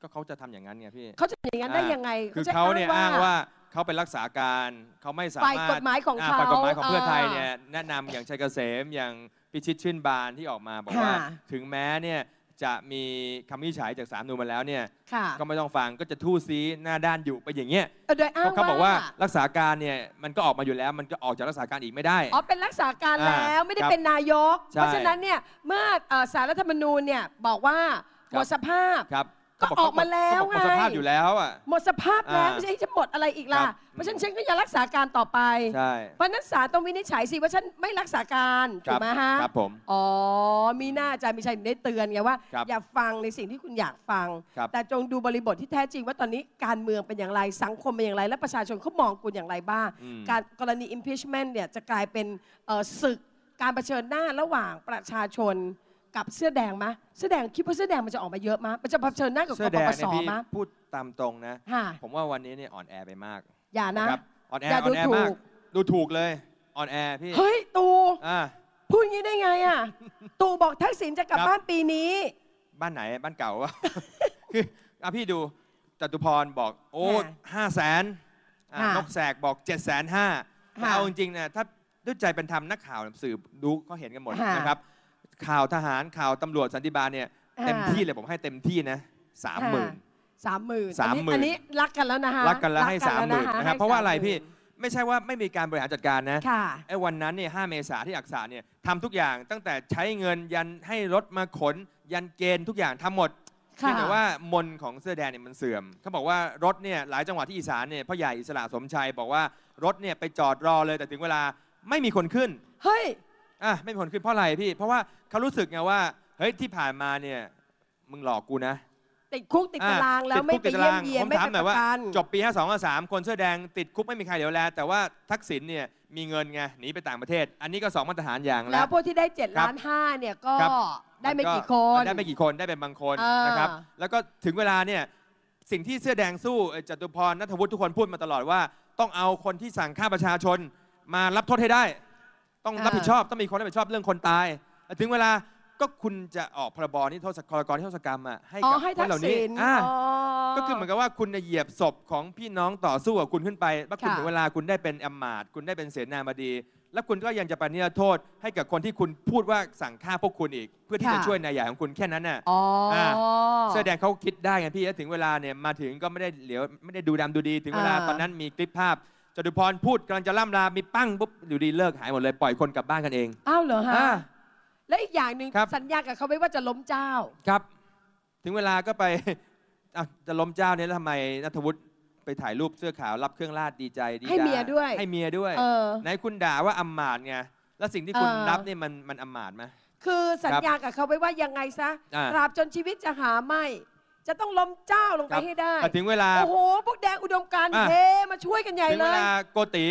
ก็เขาจะทำอย่างนั้นไงพี่เขาจะทำอย่างนั้นได้ยังไง คือเขาเนี่ยอ้างว่าเขาเป็นรักษาการเขาไม่สามารถกฎหมายของเขาไปกฎหมายของเพื่อไทยเนี่ยแนะนำอย่างชัยเกษมอย่างพิชิตชื่นบานที่ออกมาบอกว่า ถึงแม้เนี่ยจะมีคำวิจัยจากสามนูนมาแล้วเนี่ยก็ไม่ต้องฟังก็จะทู่ซีหน้าด้านอยู่ไปอย่างเงี้ยเาเขาบอกว่ารักษาการเนี่ยมันก็ออกมาอยู่แล้วมันก็ออกจากรักษาการอีกไม่ได้อ๋อเป็นรักษาการแล้วไม่ได้เป็นนายก เพราะฉะนั้นเนี่ยเมื่อ่อสารรัฐธรรมนูญเนี่ยบอกว่าหมดสภาพครับก็ออกมาแล้วไงหมดสภาพอยู่แล้วอ่ะหมดสภาพแล้วไม่ใช่จะหมดอะไรอีกล่ะเพราะฉันัชนฉันก็ยังรักษาการต่อไปใช่เพราะนั้นศาลต้องวินิจฉัยสิว่าฉันไม่รักษาการถูกไหมฮะครับผมอ๋อมีหน้าจะมีชัยได้เตือนไงว่าอย่าฟังในสิ่งที่คุณอยากฟัง แต่จงดูบริบทที่แท้จริงว่าตอนนี้การเมืองเป็นอย่างไรสังคมเป็นอย่างไร และประชาชนเขามองคุณอย่างไรบ้างการกรณี impeachment เนี่ยจะกลายเป็นศึกการเผชิญหน้าระหว่างประชาชนกับเสื้อแดงมะเสื้อแดงคิดว่าเสื้อแดงมันจะออกมาเยอะมะมันจะเผชิญหน้ากับกเสื้อแดงปพมะพูดตามตรงนะ ผมว่าวันนี้เนี่ยอ่อนแอไปมาก อย่านะอ่อนแออย่าดูอนแอถูมาก ดูถูกเลยอ่อนแอพี่ เฮ้ย ตู่พูดงี้ได้ไงอ่ะตูบอกทักษิณจะกลับบ้านปีนี้ บ้านไหนบ้านเก่าวะคืออ่ะพี่ดูจตุพรบอกโอ้ห้าแสนนกแสกบอกเจ็ดแสนห้าเอาจริงๆนะถ้าด้วยใจเป็นธรรมนักข่าวสื่อดูเขาเห็นกันหมดนะครับข่าวทหารข่าวตำรวจสันติบาลเนี่ยเต็มที่เลยผมให้เต็มที่นะสามหมื่นสามหมื่นสามหมื่นอันนี้รักกันแล้วนะคะรักกันแล้วให้สามหมื่นนะครับเพราะว่าอะไรพี่ไม่ใช่ว่าไม่มีการบริหารจัดการนะไอ้วันนั้นเนี่ยห้าเมษาที่อักษาเนี่ยทำทุกอย่าง ตั้งแต่ใช้เงินยันให้รถมาขนยันเกณฑ์ทุกอย่างทำหมดเพียงแต่ว่ามนของเสื้อแดงเนี่ยมันเสื่อมเขาบอกว่ารถเนี่ยหลายจังหวัดที่อีสานเนี่ยพ่อใหญ่อิสระสมชัยบอกว่ารถเนี่ยไปจอดรอเลยแต่ถึงเวลาไม่มีคนขึ้นเฮ้ยอ่ะไม่มีผลขึ้นเพราะอะไร พี่ เพราะว่าเขารู้สึกไงว่า เฮ้ย ที่ผ่านมาเนี่ยมึงหลอกกูนะ ติดคุก ติดตารางแล้วไม่ไปเยี่ยมเยียนไม่ไปประกันจบปี 5 2 5 3คนเสื้อแดงติดคุกไม่มีใครเดี๋ยวแลแต่ว่าทักษิณเนี่ยมีเงินไงหนีไปต่างประเทศ อันนี้ก็2มาตรฐานอย่างแล้วแล้วพวกที่ได้7ล้าน5เนี่ยก็ได้ไม่กี่คนได้ไม่กี่คนได้เป็นบางคนนะครับแล้วก็ถึงเวลาเนี่ยสิ่งที่เสื้อแดงสู้จตุพรนัทวุฒิทุกคนพูดมาตลอดว่า ต้องเอาคนที่สั่งฆ่าประชาชนมารับโทษให้ได้ต้องรับผิดชอบต้องมีคนรับผิดชอบเรื่องคนตายถึงเวลาก็คุณจะออกพรบนี่โทษกรกรที่โทษกรรมอ่ะให้กับคนเหล่านี้อก็คือเหมือนกับว่าคุณเหยียบศพของพี่น้องต่อสู้กับคุณขึ้นไปแล้วคุณถึงเวลาคุณได้เป็นอมมาตคุณได้เป็นเสนาบดี แล้วคุณก็ยังจะปฏิโทษให้กับคนที่คุณพูดว่าสั่งฆ่าพวกคุณอีก เพื่อที่จะช่วยนายใหญ่ของคุณแค่นั้นน่ะแสดงเขาคิดได้ไงพี่ถึงเวลาเนี่ยมาถึงก็ไม่ได้เหลียวไม่ได้ดูดำดูดี ถึงเวลา ตอนนั้นมีคลิปภาพจตุพรพูดกำลังจะล่ำลา มีปั้งปุ๊บอยู่ดีเลิกหายหมดเลยปล่อยคนกลับบ้านกันเอง อ้าวเหรอฮะ และอีกอย่างหนึ่งสัญญากับเขาไว้ว่าจะล้มเจ้า ครับ ถึงเวลาก็ไปะจะล้มเจ้าเนี่ยแล้วทำไมนัทวุฒิไปถ่ายรูปเสื้อขาวรับเครื่องราชดีใจดีใจ ให้เมียด้วยให้เมียด้วยไหนคุณด่าว่าอามาดไง แล้วสิ่งที่คุณรับเนี่ยมันมันอามาดไหมคือสัญญากับเขาไว้ว่ายังไงซะตราบจนชีวิตจะหาไม่จะต้องล้มเจ้าลงไปให้ได้ถึงเวลา โอ้โหพวกแดงอุดมการเทมาช่วยกันใหญ่ถึงเลเวลาโกติ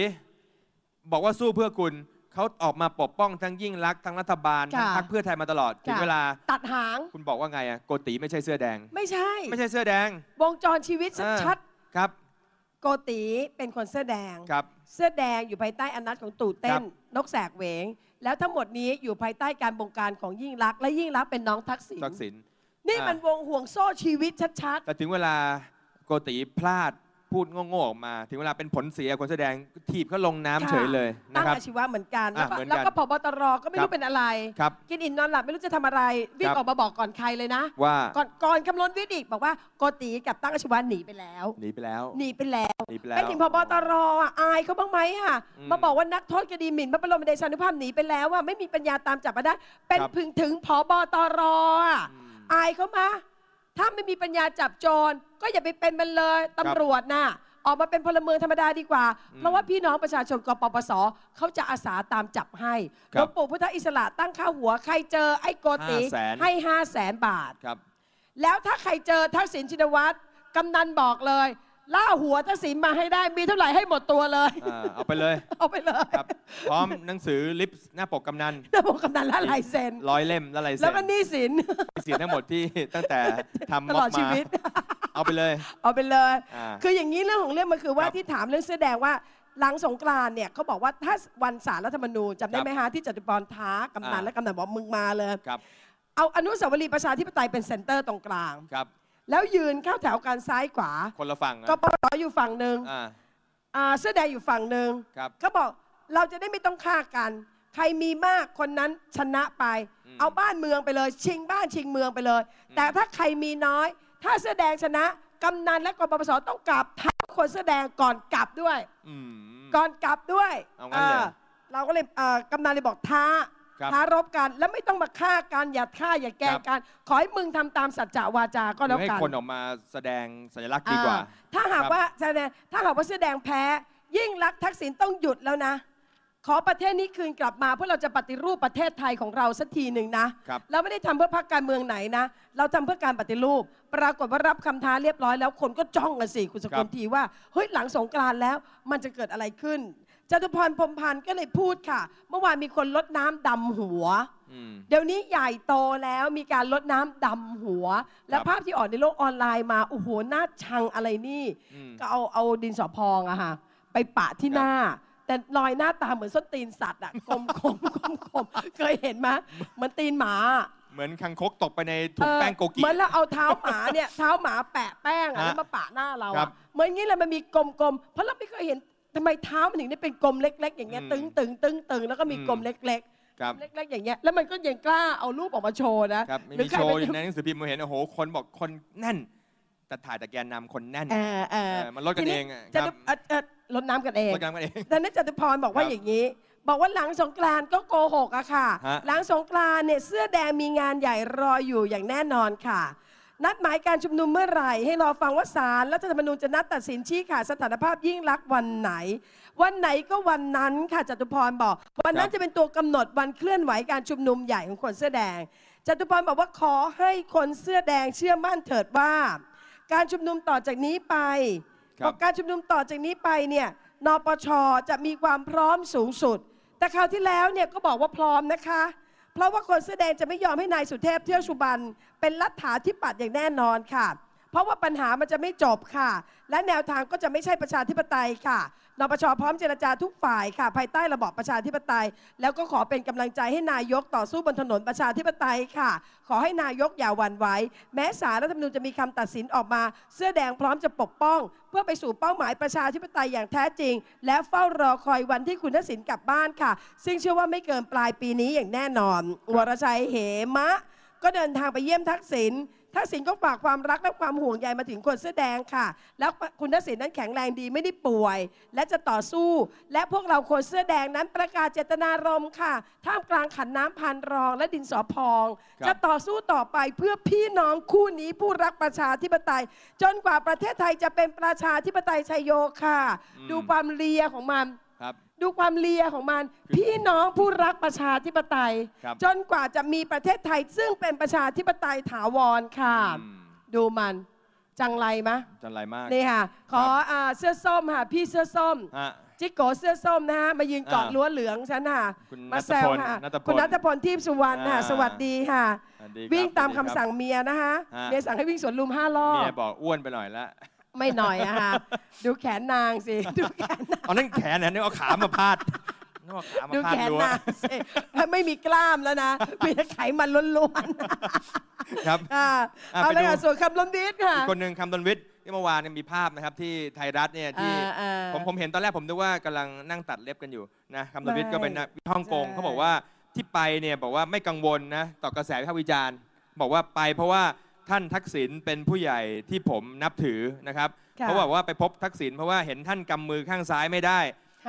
บอกว่าสู้เพื่อคุณ เขาออกมาปกป้องทั้งยิ่งรักทั้งรัฐบาลทั้งพรรคเพื่อไทยมาตลอด ถึงเวลาตัดหางคุณบอกว่าไงอะโกติไม่ใช่เสื้อแดงไม่ใช่ ไม่ใช่เสื้อแดงวงจรชีวิตชัดครับ โกติเป็นคนเสื้อแดงครับ เสื้อแดงอยู่ภายใต้อนัตของตู่เต้น นกแสกเหวง แล้วทั้งหมดนี้อยู่ภายใต้การบงการของยิ่งรักและยิ่งรักเป็นน้องทักษิณทักษิณนี่มันวงห่วงโซ่ชีวิตชัดๆแต่ถึงเวลาโกติพลาดพูดโง่ๆออกมา ถึงเวลาเป็นผลเสียคนแสดงทีบก็ลงน้ำเฉยเลยตั้นะงครับอาชีวะเหมือนกันแล้วก็พบตรก็ไม่รู้เป็นอะไรกินอิ่มนอนหลับไม่รู้จะทำอะไรวิ่งออกมาบอกก่อนใครเลยนะว่าก่อนก่อนคำลนวิทย์อีกบอกว่าโกติกับตั้งอาชีวะหนีไปแล้วหนีไปแล้วหนีไปแล้วนไปถึงพบตรอ่ะอายเขาบ้างไหมอ่ะมาบอกว่านักโทษคดีหมิ่นพระบรมเดชานุภาพหนีไปแล้ว ว่าไม่มีปัญญาตามจับมาได้เป็นพึงถึงพบตรอ่ะอายเขามา ถ้าไม่มีปัญญาจับโจร ก็อย่าไปเป็นมันเลย ตำรวจน่ะ ออกมาเป็นพลเมืองธรรมดาดีกว่า เพราะว่าพี่น้องประชาชนกปปสเขาจะอาสาตามจับให้ หลวงปู่พุทธอิสระตั้งค่าหัวใครเจอไอ้โกติ ให้ห้าแสนบาท แล้วถ้าใครเจอทักษิณชินวัตรกำนันบอกเลยล่าหัวเจ้าสินมาให้ได้ มีเท่าไหร่ให้หมดตัวเลย เอาไปเลย เอาไปเลยครับพร้อมหนังสือลิปหน้าปกกำนัน หน้าปกกำนันละลายเซ็นร้อยเล่มละลายเซ็แล้วก็นี่สินเสียทั้งหมดที่ตั้งแต่ทำมตลอดบชีมาวิตเอาไปเลย เอาไปเลย คืออย่างนี้เรื่องของเรื่องมันคือว่าที่ถามเรื่องเสื้อแดงว่าหลังสงกรานต์เนี่ยเขาบอกว่าถ้าวันสารรัฐธรรมนูญจำได้ไหมฮะที่จตุพรท้ากำนันและกำนันบอกมึงมาเลยเอาอนุสาวรีย์ประชาธิปไตยเป็นเซนเตอร์ตรงกลางครับแล้วยืนเข้าแถวกันซ้ายขวาคนละฝั่งนะกปตอยู่ฝั่งหนึ่งเสื้อแดงอยู่ฝั่งหนึ่งเขาบอกเราจะได้ไม่ต้องฆ่ากัน ใครมีมากคนนั้นชนะไป เอาบ้านเมืองไปเลย ชิงบ้านชิงเมืองไปเลย แต่ถ้าใครมีน้อย ถ้าเสื้อแดงชนะกำนันและกบพสต้องกลับเท้าคนเสื้อแดงก่อนกลับด้วยก่อนกลับด้วยเราก็เลยกำนันเลยบอกท้าคท้ารบกันแล้วไม่ต้องมาฆ่ากันอย่าฆ่าอย่าแกงกัน ขอให้มึงทำตามสัจจะวาจาก็แล้วกันให้คนออกมาแสดงสัญลักษณ์ดีกว่า ถ้าหากว่าแสดงถ้าหากว่าแสดงแพ้ยิ่งรักทักษิณต้องหยุดแล้วนะ ขอประเทศนี้คืนกลับมาเพื่อเราจะปฏิรูปประเทศไทยของเราสักทีหนึ่งนะรเราไม่ได้ทำเพื่อพรรคการเมืองไหนนะเราทำเพื่อการปฏิรูปปรากฏว่ารับคำท้าเรียบร้อยแล้ว คนก็จ้องกันสิคุณสกุลทีว่าเฮ้ยหลังสงกรานต์แล้วมันจะเกิดอะไรขึ้นจตุพรพรมพันธ์ก็เลยพูดค่ะ เมื่อวานมีคนลดน้ำดำหัวเดี๋ยวนี้ใหญ่โตแล้วมีการลดน้ำดำหัว และภาพที่ออกในโลกออนไลน์มาโอ้โหหน้าชังอะไรนี่ก็เอาเอาดินสอพองอะค่ะไปปะที่หน้า แต่รอยหน้าตาเหมือนส้นตีนสัตว์อะกลมกลมกลมกลมเคยเห็นไหมเหมือนตีนหมา เหมือนคังคกตกไปในถุงแป้งโกกิเหมือนเราเอาเท้าหมาเนี่ยเท้าหมาแปะแป้งอะแล้วมาปะหน้าเราอะเหมือนงี้เลยมันมีกลมกลมเพราะเราไม่เคยเห็นทำไมเท้ามันถึงได้เป็นกลมเล็ก ๆ อย่างเงี้ยตึงตึงตึงตึงแล้วก็มีกลมเล็กๆเล็กๆอย่างเงี้ยแล้วมันก็ยังกล้าเอารูปออกมาโชว์นะหรือว์รยู่ในหนังสือพิมพ์มาเห็นโอ้โหคนบอกคนแน่นแต่ถ่ายแต่แกนนำคนแน่นมันลดกันเองจะลดน้ำกันเองลดน้ำกันเองแต่นั้นจตุพรบอกว่าอย่างนี้ บอกว่าหลังสงกรานก็โกหกอะค่ะ หลังสงกรานเนี่ยเสื้อแดงมีงานใหญ่รออยู่อย่างแน่นอนค่ะนัดหมายการชุมนุมเมื่อไหร่ให้รอฟังว่าศาลรัฐธรรมนูญจะนัดตัดสินชี้ขาดสถานภาพยิ่งรักวันไหน วันไหนก็วันนั้นค่ะจตุพรบอก วันนั้นจะเป็นตัวกำหนดวันเคลื่อนไหวการชุมนุมใหญ่ของคนเสื้อแดงจตุพรบอกว่าขอให้คนเสื้อแดงเชื่อมั่นเถิดว่า การชุมนุมต่อจากนี้ไปรบอกการชุมนุมต่อจากนี้ไปเนี่ยนปชจะมีความพร้อมสูงสุด แต่คราวที่แล้วเนี่ยก็บอกว่าพร้อมนะคะเพราะว่าคนเสื้อแดงจะไม่ยอมให้นายสุเทพเที่ยวชุบันเป็นรัฐาธิปัตย์อย่างแน่นอนค่ะเพราะว่าปัญหามันจะไม่จบค่ะ และแนวทางก็จะไม่ใช่ประชาธิปไตยค่ะ นปชพร้อมเจรจาทุกฝ่ายค่ะ ภายใต้ระบอบประชาธิปไตย แล้วก็ขอเป็นกำลังใจให้นายกต่อสู้บนถนนประชาธิปไตยค่ะ ขอให้นายกอย่าหวั่นไหวแม้สารรัฐธรรมนูญจะมีคำตัดสินออกมา เสื้อแดงพร้อมจะปกป้อง เพื่อไปสู่เป้าหมายประชาธิปไตยอย่างแท้จริง และเฝ้ารอคอยวันที่คุณทักษิณกลับบ้านค่ะ ซึ่งเชื่อว่าไม่เกินปลายปีนี้อย่างแน่นอนวรชัยเหมะ ก็เดินทางไปเยี่ยมทักษิณทักษิณก็ฝากความรักและความห่วงใยมาถึงคนเสื้อแดงค่ะ แล้วคุณทักษิณนั้นแข็งแรงดีไม่ได้ป่วย และจะต่อสู้ และพวกเราคนเสื้อแดงนั้นประกาศเจตนารมณ์ค่ะ ท่ามกลางขันน้ำพันรองและดินสอพอง จะต่อสู้ต่อไปเพื่อพี่น้องคู่นี้ผู้รักประชาธิปไตย จนกว่าประเทศไทยจะเป็นประชาธิปไตยชัยโยค่ะ ดูความเลียของมันดูความเลียของมัน พี่น้องผู้รักประชาธิปไตย จนกว่าจะมีประเทศไทยซึ่งเป็นประชาธิปไตยถาวรค่ะ ดูมัน จังไรมะจังไรมากนี่ค่ะ ขออเสื้อส้มค่ะ พี่เสื้อส้มจิ๊กโกเสื้อส้มนะฮะมายืนเกาะอ้วเหลืองฉันค่ะ มาแซวค่ะณัพคุณนัทพลทิพย์สุวรรณค่ะสวัสดีค่ะ วิ่งตามคำาสั่งเมียนะคะเมียสั่งให้วิ่งสวนลุมห้ารอบเมียบอกอ้วนไปหน่อยละไม่หน่อยอะค่ะดูแขนนางสิดูแขนนางเอานั่นแขนเนี่ยนเอาขามาพาดดูแขนนางสิไม่มีกล้ามแล้วนะ มีแต่ไขมันล้วนครับเอาไปละดูค่ะส่วนคำลนวิ์ค่ะคนหนึ่งคำล้นวิทย์ที่เมื่อวานเนี่ยมีภาพนะครับที่ไทยรัฐเนี่ยที่ผมผมเห็นตอนแรกผมนึกว่ากำลังนั่งตัดเล็บกันอยู่นะคำล้นวิทย์ก็เป็นฮ่องกงเขาบอกว่าที่ไปเนี่ยบอกว่าไม่กังวลนะต่อกระแสวิพากษ์วิจารณ์บอกว่าไปเพราะว่าท่านทักษิณเป็นผู้ใหญ่ที่ผมนับถือนะครับเขาบอกว่าไปพบทักษิณเพราะว่าเห็นท่านกำมือข้างซ้ายไม่ได้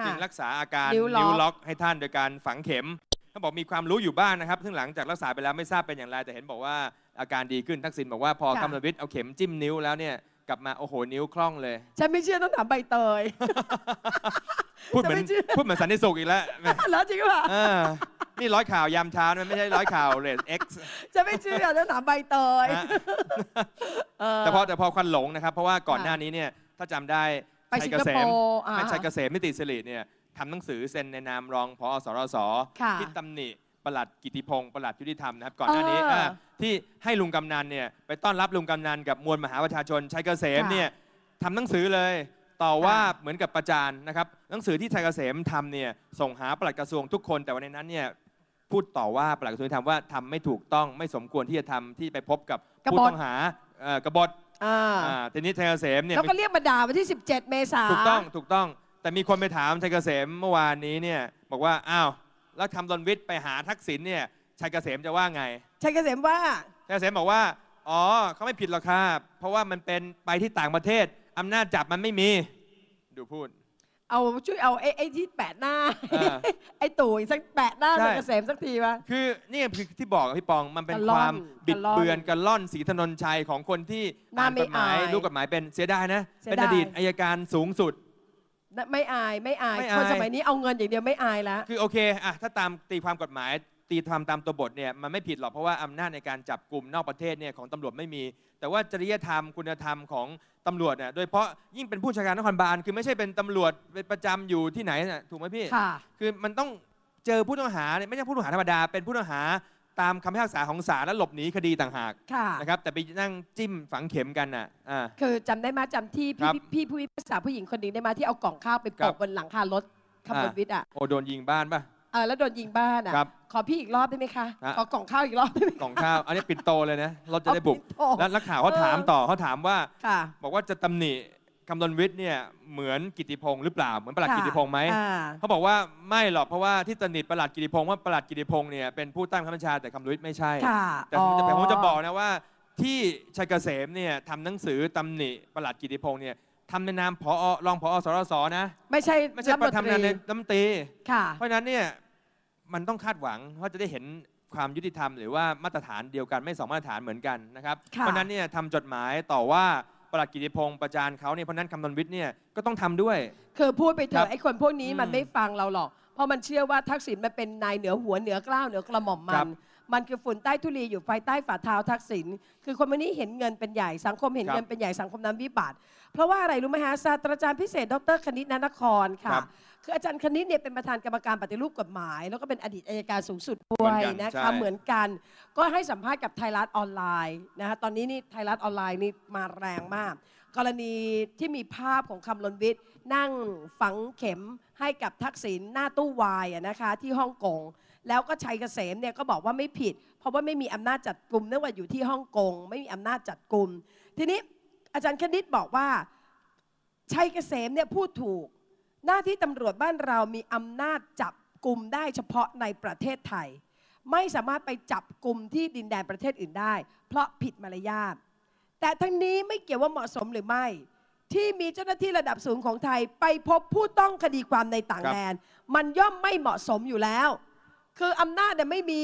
จึงรักษาอาการนิ้วล็อกให้ท่านโดยการฝังเข็มเขาบอกมีความรู้อยู่บ้างนะครับซึ่งหลังจากรักษาไปแล้วไม่ทราบเป็นอย่างไรแต่เห็นบอกว่าอาการดีขึ้นทักษิณบอกว่าพอกำลังวิทย์เอาเข็มจิ้มนิ้วแล้วเนี่ยกลับมาโอ้โหนิ้วคล่องเลยฉันไม่เชื่อต้องถามใบเตยพูดเหมือนพูดเหมือนสันนิฐานอีกแล้ว แล้วจริงป่ะนี่ร้อยข่าวยามเช้ามันไม่ใช่ร้อยข่าวเรสเอ็กซ์จะไม่เชื่อจะถามใบเตยแต่พอแต่พอควันหลงนะครับเพราะว่าก่อนหน้านี้เนี่ยถ้าจำได้ไปชัยสิงเกคษโปมร์ไม่ชัยเกษมมิติสิริเนี่ยทำหนังสือเซ็นในนามรองพอสรสพิที่ตำหนิประหลัดกิติพงศ์ประหลัดยุติธรรมนะครับก่อนหน้านี้ที่ให้ลุงกำนันเนี่ยไปต้อนรับลุงกำนันกับมวลมหาประชาชนชัยเกษมเนี่ยทำหนังสือเลยต่อว่าเหมือนกับประจานนะครับหนังสือที่ชัยเกษมทำเนี่ยส่งหาปลัดกระทรวงทุกคนแต่วัาในนั้นเนี่ยพูดต่อว่าปลัดกระทรวงยุติธรรมว่าทำไม่ถูกต้องไม่สมควรที่จะทำที่ไปพบกับผู้ต้องหากบฏาทีนี้ชัยเกษมเนี่ยแล้วก็เรียกมาด่าวันที่ 17 เมษายนถูกต้องถูกต้องแต่มีคนไปถามชัยเกษมเมื่อวานนี้เนี่ยบอกว่าอ้าวแล้วทำดนวิทย์ไปหาทักษิณเนี่ยชัยเกษมจะว่าไงชัยเกษมว่าชัยเกษมบอกว่า อ๋อเขาไม่ผิดหรอกครับเพราะว่ามันเป็นไปที่ต่างประเทศอำนาจจับมันไม่มีดูพูดเอาช่วยเอาไอ้ไอ้ที่แปะหน้าอไอ้ตู่อีกสักแปะหน้าใัเกษมสักทีวะคือนี่คือที่บอกพี่ปองมันเป็นความบิดเบือนกันล่อนสีถนนชัยของคนที่นาอ่านกฎหมายรู้กฎหมายเป็น เสียดายนะ เป็นอดีตอายการสูงสุด ไม่อายไม่อายคนสมัยนี้เอาเงินอย่างเดียวไม่อายแล้วคือโอเคอะถ้าตามตีความกฎหมายตีความตามตัวบทเนี่ยมันไม่ผิดหรอกเพราะว่าอำนาจในการจับกลุ่มนอกประเทศเนี่ยของตำรวจไม่มี แต่ว่าจริยธรรมคุณธรรมของตำรวจเนี่ยโดยเพราะยิ่งเป็นผู้ชาการนครบาล คือไม่ใช่เป็นตำรวจเป็นประจำอยู่ที่ไหนน่ะถูกไหมพี่ค่ะคือมันต้องเจอผู้ต้องหาเนี่ยไม่ใช่ผู้ต้องหาธรรมดาเป็นผู้ต้องหาตามคำพิพากษาของศาลและหลบหนีคดีต่างหากะนะครับแต่ไปนั่งจิ้มฝังเข็มกันน่ะคือจำได้มาจำที่พี่พี่ผู้พิพากษาผู้หญิงคนหนึ่งได้มาที่เอากล่องข้าวไปปะกบนหลังคารถขับรถวิทย์อ่ะโอ้โดนยิงบ้านปะเออแล้วโดนยิงบ้านอ่ะ ขอพี่อีกรอบได้ไหมคะ ขอกล่องข้าวอีกรอบได้ไหมกล่องข้าว อันนี้ปิดโตเลยนะ เราจะได้บุกแล้วนักข่าวเขาถามต่อเขาถามว่า บอกว่าจะตำหนิคำนววิทย์เนี่ยเหมือนกิติพงศ์หรือเปล่า เหมือนประหลัดกิติพงศ์ไหมเขาบอกว่าไม่หรอก เพราะว่าที่ตำหนิประหลัดกิติพงศ์ว่าประหลัดกิติพงศ์เนี่ยเป็นผู้ตั้งคณะบัญชาแต่คำนวิทย์ไม่ใช่แต่ผมจะแต่ผมจะบอกนะว่าที่ชัยเกษมเนี่ยทำหนังสือตำหนิประหลัดกิติพงศ์เนี่ยทำในนามผอรองผอสรสนะไม่ใช่ไม่ใช่ประธานในน้ำตีค่ะเพราะฉะนั้นเนี่ยมันต้องคาดหวังว่าจะได้เห็นความยุติธรรมหรือว่ามาตรฐานเดียวกันไม่สองมาตรฐานเหมือนกันนะครับเพราะฉะนั้นเนี่ยทำจดหมายต่อว่าปลัดกิติพงศ์ประจานเขาเนี่ยเพราะนั้นคำนนวิทย์เนี่ยก็ต้องทำด้วยคือพูดไปเถอะไอ้คนพวกนี้มันไม่ฟังเราหรอก เพราะมันเชื่อว่าทักษิณมันเป็นนายเหนือหัวเหนือกล้าวเหนือกระหม่อมมันมันคือฝุ่นใต้ทุลีอยู่ภายใต้ฝ่าเท้าทักษิณคือคนพวกนนี้เห็นเงินเป็นใหญ่สังคมเห็นเงินเป็นใหญ่สังคมนั้นวิบัติเพราะว่าอะไรรู้ไหมฮะศาสตราจารย์พิเศษดร คณิตนานครค่ะคคืออาจารย์คณิตเนี่ยเป็นประธานกรรมการปฏิรูปกฎหมาย แล้วก็เป็นอดีตอายการสูงสุดด้วยนนะคะเหมือนกันก็ให้สัมภาษณ์กับไทยรัฐออนไลน์นะคะตอนนี้นี่ไทยรัฐออนไลน์นี่มาแรงมาก กรณีที่มีภาพของคำลนวิทย์นั่งฝังเข็มให้กับทักษิณหน้าตู้วายนะคะที่ฮ่องกงแล้วก็ชัยเกษมเนี่ยก็บอกว่าไม่ผิด เพราะว่าไม่มีอำนาจจัดกลุ่มเนื่องจากอยู่ที่ฮ่องกงไม่มีอำนาจจัดกลุ่มทีนี้อาจารย์คณิตบอกว่าชัยเกษมเนี่ย พูดถูกหน้าที่ตำรวจบ้านเรามีอำนาจจับกลุ่มได้เฉพาะในประเทศไทย ไม่สามารถไปจับกลุ่มที่ดินแดนประเทศอื่นได้เพราะผิดมารยาทแต่ทั้งนี้ไม่เกี่ยวว่าเหมาะสมหรือไม่ ที่มีเจ้าหน้าที่ระดับสูงของไทย ไปพบผู้ต้องคดีความในต่างแดนมันย่อมไม่เหมาะสมอยู่แล้ว คืออำนาจเนี่ยไม่มี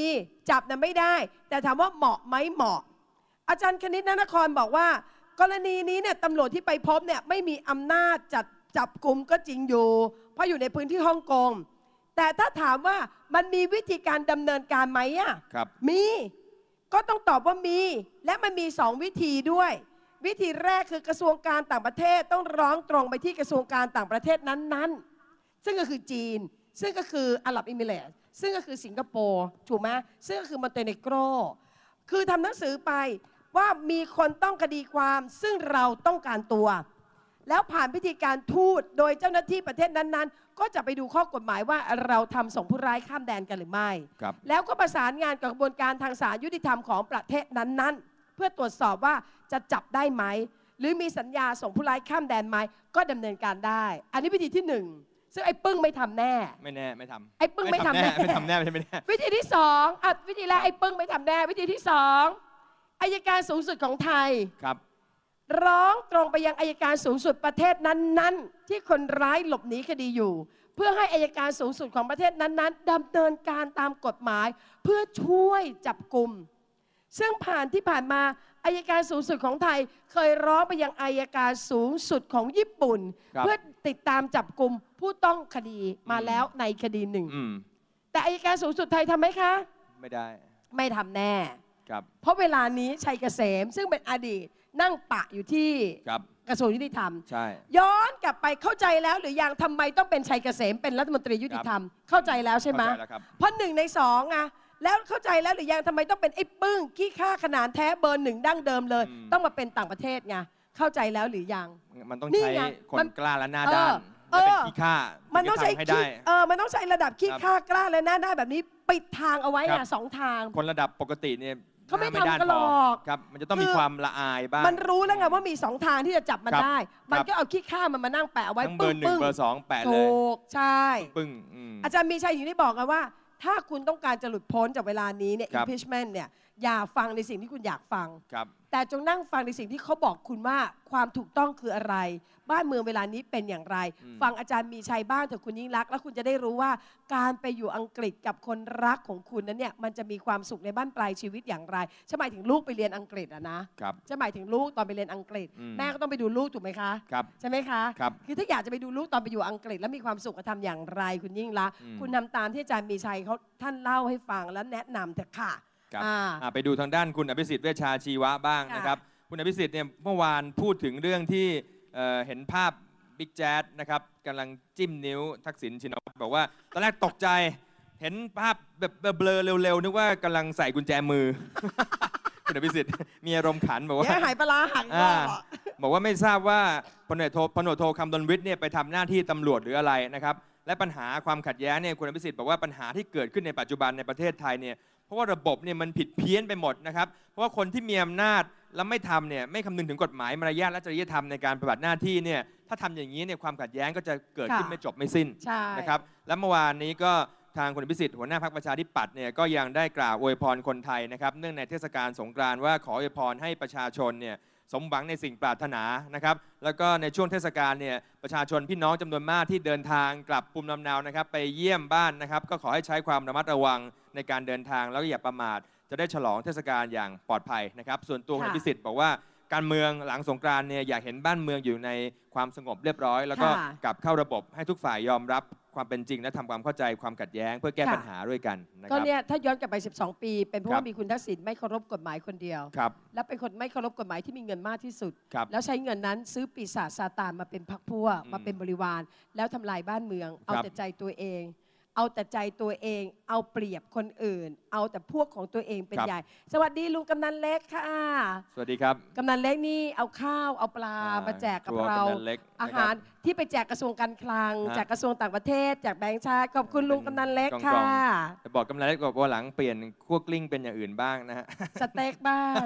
จับเนี่ยไม่ได้ แต่ถามว่าเหมาะไหมเหมาะ อาจารย์คณิตนนครบอกว่ากรณีนี้เนี่ยตำรวจที่ไปพบเนี่ยไม่มีอำนาจจัดจับกลุ่มก็จริงอยู่ เพราะอยู่ในพื้นที่ฮ่องกงแต่ถ้าถามว่ามันมีวิธีการดำเนินการไหมอ่ะครับมี ก็ต้องตอบว่ามีและมันมีสองวิธีด้วย วิธีแรกคือกระทรวงการต่างประเทศต้องร้องตรงไปที่กระทรวงการต่างประเทศนั้นๆ ซึ่งก็คือจีน ซึ่งก็คืออาหรับอิมิเลตซึ่งก็คือสิงคโปร์ถูกไหมซึ่งก็คือมอนเตเนโกรคือทำหนังสือไปว่ามีคนต้องคดีความซึ่งเราต้องการตัว แล้วผ่านพิธีการทูตโดยเจ้าหน้าที่ประเทศนั้นๆ ก็จะไปดูข้อกฎหมายว่าเราทำส่งผู้ร้ายข้ามแดนกันหรือไม่ครับแล้วก็ประสานงานกับกระบวนการทางศาลยุติธรรมของประเทศนั้น ๆ เพื่อตรวจสอบว่าจะจับได้ไหมหรือมีสัญญาส่งผู้ร้ายข้ามแดนไหมก็ดำเนินการได้ อันนี้วิธีที่หนึ่งซึ่งไอ้ปึ้งไม่ทำแน่ไม่แน่ไม่ทำไอ้ปึ้งไม่ทำแน่ไม่ทำแน่ไม่แน่วิธีที่สองอ่ะวิธีแรกไอ้ปึ้งไม่ทำแน่วิธีที่สองอายการสูงสุดของไทยครับ ร้องตรงไปยังอายการสูงสุดประเทศนั้น ๆ ที่คนร้ายหลบหนีคดีอยู่ เพื่อให้อายการสูงสุดของประเทศนั้นๆดำเนินการตามกฎหมายเพื่อช่วยจับกลุ่มซึ่งผ่านที่ผ่านมาอายการสูงสุดของไทย เคยร้องไปยังอายการสูงสุดของญี่ปุ่น เพื่อติดตามจับกลุ่มผู้ต้องคดีมาแล้วในคดีหนึ่งแต่อายการสูงสุดไทยทำไหมคะ ไม่ได้ไม่ทำแน่เพราะเวลานี้ชัยเกษมซึ่งเป็นอดีตนั่งปะอยู่ที่กระทรวงยุติธรรมใช่ ย้อนกลับไปเข้าใจแล้วหรือยังทำไมต้องเป็นชัยเกษมเป็นรัฐมนตรียุติธรรม เข้าใจแล้วใช่ไหมเพราะหนึ่งในสองอะแล้วเข้าใจแล้วหรือยังทำไมต้องเป็นไอ้ปึ้งขี้ข้าขนานแท้เบอร์หนึ่งดั้งเดิมเลย ต้องมาเป็นต่างประเทศไงเข้าใจแล้วหรือยังมันต้องี่ใช้ไงคนกล้าและหน้าด้านเออเป็นขี้ข้ามันต้องใช้ขี้เออมันต้องใช้ระดับขี้ข้ากล้าและหน้าด้านแบบนี้ปิดทางเอาไว้อะสองทางคนระดับปกติเนี่ยเขาไม่ทำกระหลอกครับ มันจะต้องมีความละอายบ้างมันรู้แล้วไงว่ามีสองทางที่จะจับมันได้ มันก็เอาขี้ข้ามันมานั่งแปะไว้ ปึ้งเบอร์หนึ่งเบอร์สองแปะเลยโกใช่ปึ้งอาจารย์ มีชัยอยู่ที่บอกกันว่าถ้าคุณต้องการจะหลุดพ้นจากเวลานี้เนี่ย impeachment เนี่ย อย่าฟังในสิ่งที่คุณอยากฟังแต่จงนั่งฟังในสิ่งที่เขาบอกคุณว่าความถูกต้องคืออะไร บ้านเมืองเวลานี้เป็นอย่างไร ฟังอาจารย์มีชัยบ้างเถอะคุณยิ่งรัก แล้วคุณจะได้รู้ว่าการไปอยู่อังกฤษกับคนรักของคุณนั้นเนี่ยมันจะมีความสุขในบ้านปลายชีวิตอย่างไรฉันหมายถึงลูกไปเรียนอังกฤษอะนะครฉันหมายถึงลูกตอนไปเรียนอังกฤษ แม่ก็ต้องไปดูลูกถูกไหมคะครับใช่ไหมคะครับอถ้าอยากจะไปดูลูกตอนไปอยู่อังกฤษแล้วมีความสุขจะทำอย่างไร คุณยิ่งรักคุณทำตามที่อาจารย์มีชัยเขาท่านเล่าให้ฟังและแนะนำเถอะค่ะครับไปดูทางด้านคุณอภิสิทธิ์เวชาชีวะบ้างะนะครับ คุณอภิสิทธิ์เนี่ยเมื่อวานพูดถึงเรื่องที่เเห็นภาพบิ๊กแจ๊ดนะครับกำลังจิ้มนิ้วทักษิณชินวัตรบอกว่า ตอนแรกตกใจเห็นภาพแบบเบลอเร็วๆ นึกว่ากำลังใส่กุญแจมือ คุณอภิสิทธิ์ มีอารมณ์ขันบอกว่าแยหายปลาาหันกบอกว่าไม่ทราบว่าพลเอกโทพลเอกโทคำดนวิทย์เนี่ยไปทำหน้าที่ตำรวจหรืออะไรนะครับและปัญหาความขัดแย้งเนี่ยคุณอภิสิทธิ์บอกว่าปัญหาที่เกิดขึ้นในปัจจุบันในประเทศไทยเนี่ยราะว่าระบบเนี่ยมันผิดเพี้ยนไปหมดนะครับ เพราะว่าคนที่มีอำนาจแล้วไม่ทำเนี่ยไม่คำนึงถึงกฎหมายมารยาทและจริยธรรมในการปฏิบัติหน้าที่เนี่ยถ้าทำอย่างนี้เนี่ยความขัดแย้งก็จะเกิดขึ้นไม่จบไม่สิ้นนะครับและเมื่อวานนี้ก็ทางคนพิสิทธิ์หัวหน้าพรรคประชาธิปัตย์เนี่ยก็ยังได้กล่าวอวยพรคนไทยนะครับ เนื่องในเทศกาลสงกรานต์ว่า ขออวยพรให้ประชาชนเนี่ยสมหวังในสิ่งปรารถนานะครับแล้วก็ในช่วงเทศกาลเนี่ยประชาชนพี่น้องจำนวนมากที่เดินทางกลับภูมิลำเนานะครับ ไปเยี่ยมบ้านนะครับ ก็ขอให้ใช้ความระมัดระวังในการเดินทางแล้วก็อย่าประมาทจะได้ฉลองเทศกาลอย่างปลอดภัยนะครับ ส่วนตัวคุณพิสิทธิ์บอกว่าการเมืองหลังสงกรานเนี่ยอยากเห็นบ้านเมืองอยู่ในความสงบเรียบร้อย แล้วก็กลับเข้าระบบให้ทุกฝ่ายยอมรับความเป็นจริงและทำความเข้าใจความขัดแย้ง เพื่อแก้ปัญหาด้วยกันนะคก็รับเนี่ยถ้าย้อนกลับไป 12 ปี เป็นเพราะว่ามีคุณทักษิณไม่เคารพกฎหมายคนเดียวครับและเป็นคนไม่เคารพกฎหมายที่มีเงินมากที่สุดครับแล้วใช้เงินนั้นซื้อปีศาจซาตานมาเป็นพรรคพวกมาเป็นบริวาร แล้วทำลายบ้านเมือง เอาแต่ใจตัวเอง เอาแต่ใจตัวเอง เอาเปรียบคนอื่น เอาแต่พวกของตัวเองเป็นใหญ่ สวัสดีลุงกำนันเล็กค่ะสวัสดีครับกำนันเล็กนี่เอาข้าว เอาปลามาแจกกับรเรากำนันเล็กอาหารที่ไปแจกกระทรวงการคลังแจกกระทรวงต่างประเทศแจกแบงค์ชาติขอบคุณลุงกำนันเล็กค่ะบอกกำนันเล็กบอกว่าหลังเปลี่ยนคั่วกลิ้งเป็นอย่างอื่นบ้างนะฮะสเต็กบ้าง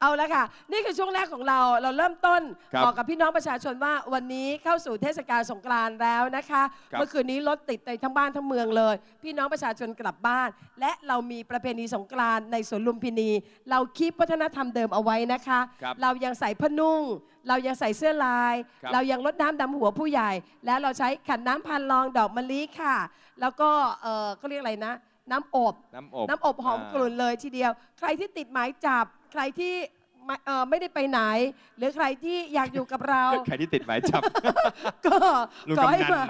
เอาละค่ะ นี่คือช่วงแรกของเรา เราเริ่มต้นบอกกับพี่น้องประชาชนว่าวันนี้เข้าสู่เทศกาลสงกรานต์แล้วนะคะเมื่อคืนนี้รถติดในทั้งบ้านทั้งเมืองเลย พี่น้องประชาชนกลับบ้าน และเรามีประเพณีสงกรานต์ในสวนลุมพินี เราคีบวัฒนธรรมเดิมเอาไว้นะคะรเรายังใส่ผ้านุ่งเรายังใส่เสื้อลายรเรายังลดน้ำดำหัวผู้ใหญ่ แล้วเราใช้ขันน้ำพันรองดอกมะลิค่ะ แล้วก็เออก็เรียกอะไรนะ น้ำอบน้ำอบน้ำอบหอมกลุ่นเลยทีเดียว ใครที่ติดหมายจับใครที่ไม่เออไม่ได้ไปไหน หรือใครที่อยากอยู่กับเรา ใครที่ติดหมายจับ ก็ขอให้มา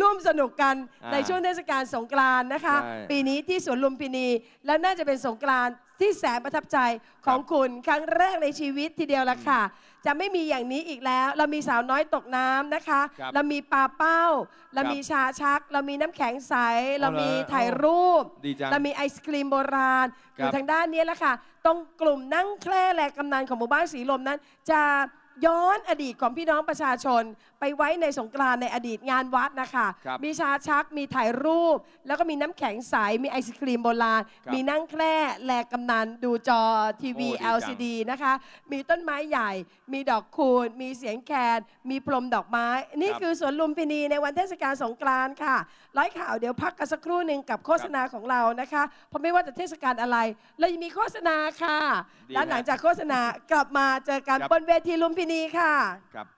ร่วมสนุกกันในช่วงเทศกาลสงกรานนะคะ ปีนี้ที่สวนลุมพินี และน่าจะเป็นสงกรานที่แสนประทับใจของคุณครั้งแรกในชีวิตทีเดียวละค่ะจะไม่มีอย่างนี้อีกแล้ว เรามีสาวน้อยตกน้ำนะคะ เรามีปลาเป้า เรามีชาชัก เรามีน้ำแข็งใส เรามีถ่ายรูป เรามีไอศครีมโบราณ อยู่ทางด้านนี้แล้วค่ะตรงกลุ่มนั่งแคร่แลกำนันของหมู่บ้านสีลมนั้น จะย้อนอดีตของพี่น้องประชาชนไปไว้ในสงกรานในอดีตงานวัดนะคะคมีชาชักมีถ่ายรูปแล้วก็มีน้ำแข็งใส มีไอศครีมโบราณ มีนั่งแคร่แลกกำนันดูจอทีวีอี LCD นะคะ มีต้นไม้ใหญ่มีดอกคูณมีเสียงแคนมีพรมดอกไม้ นี่คือสวนลุมพินีในวันเทศกาลสงกรานค่ะร้อยข่าวเดี๋ยวพักกันสักครู่หนึ่งกับโฆษณาของเรานะคะ เพราะไม่ว่าจะเทศกาลอะไรเรายังมีโฆษณาค่ะ และหลังจากโฆษณากลับมาเจอกันบบนเวทีลุมพินีค่ะครับ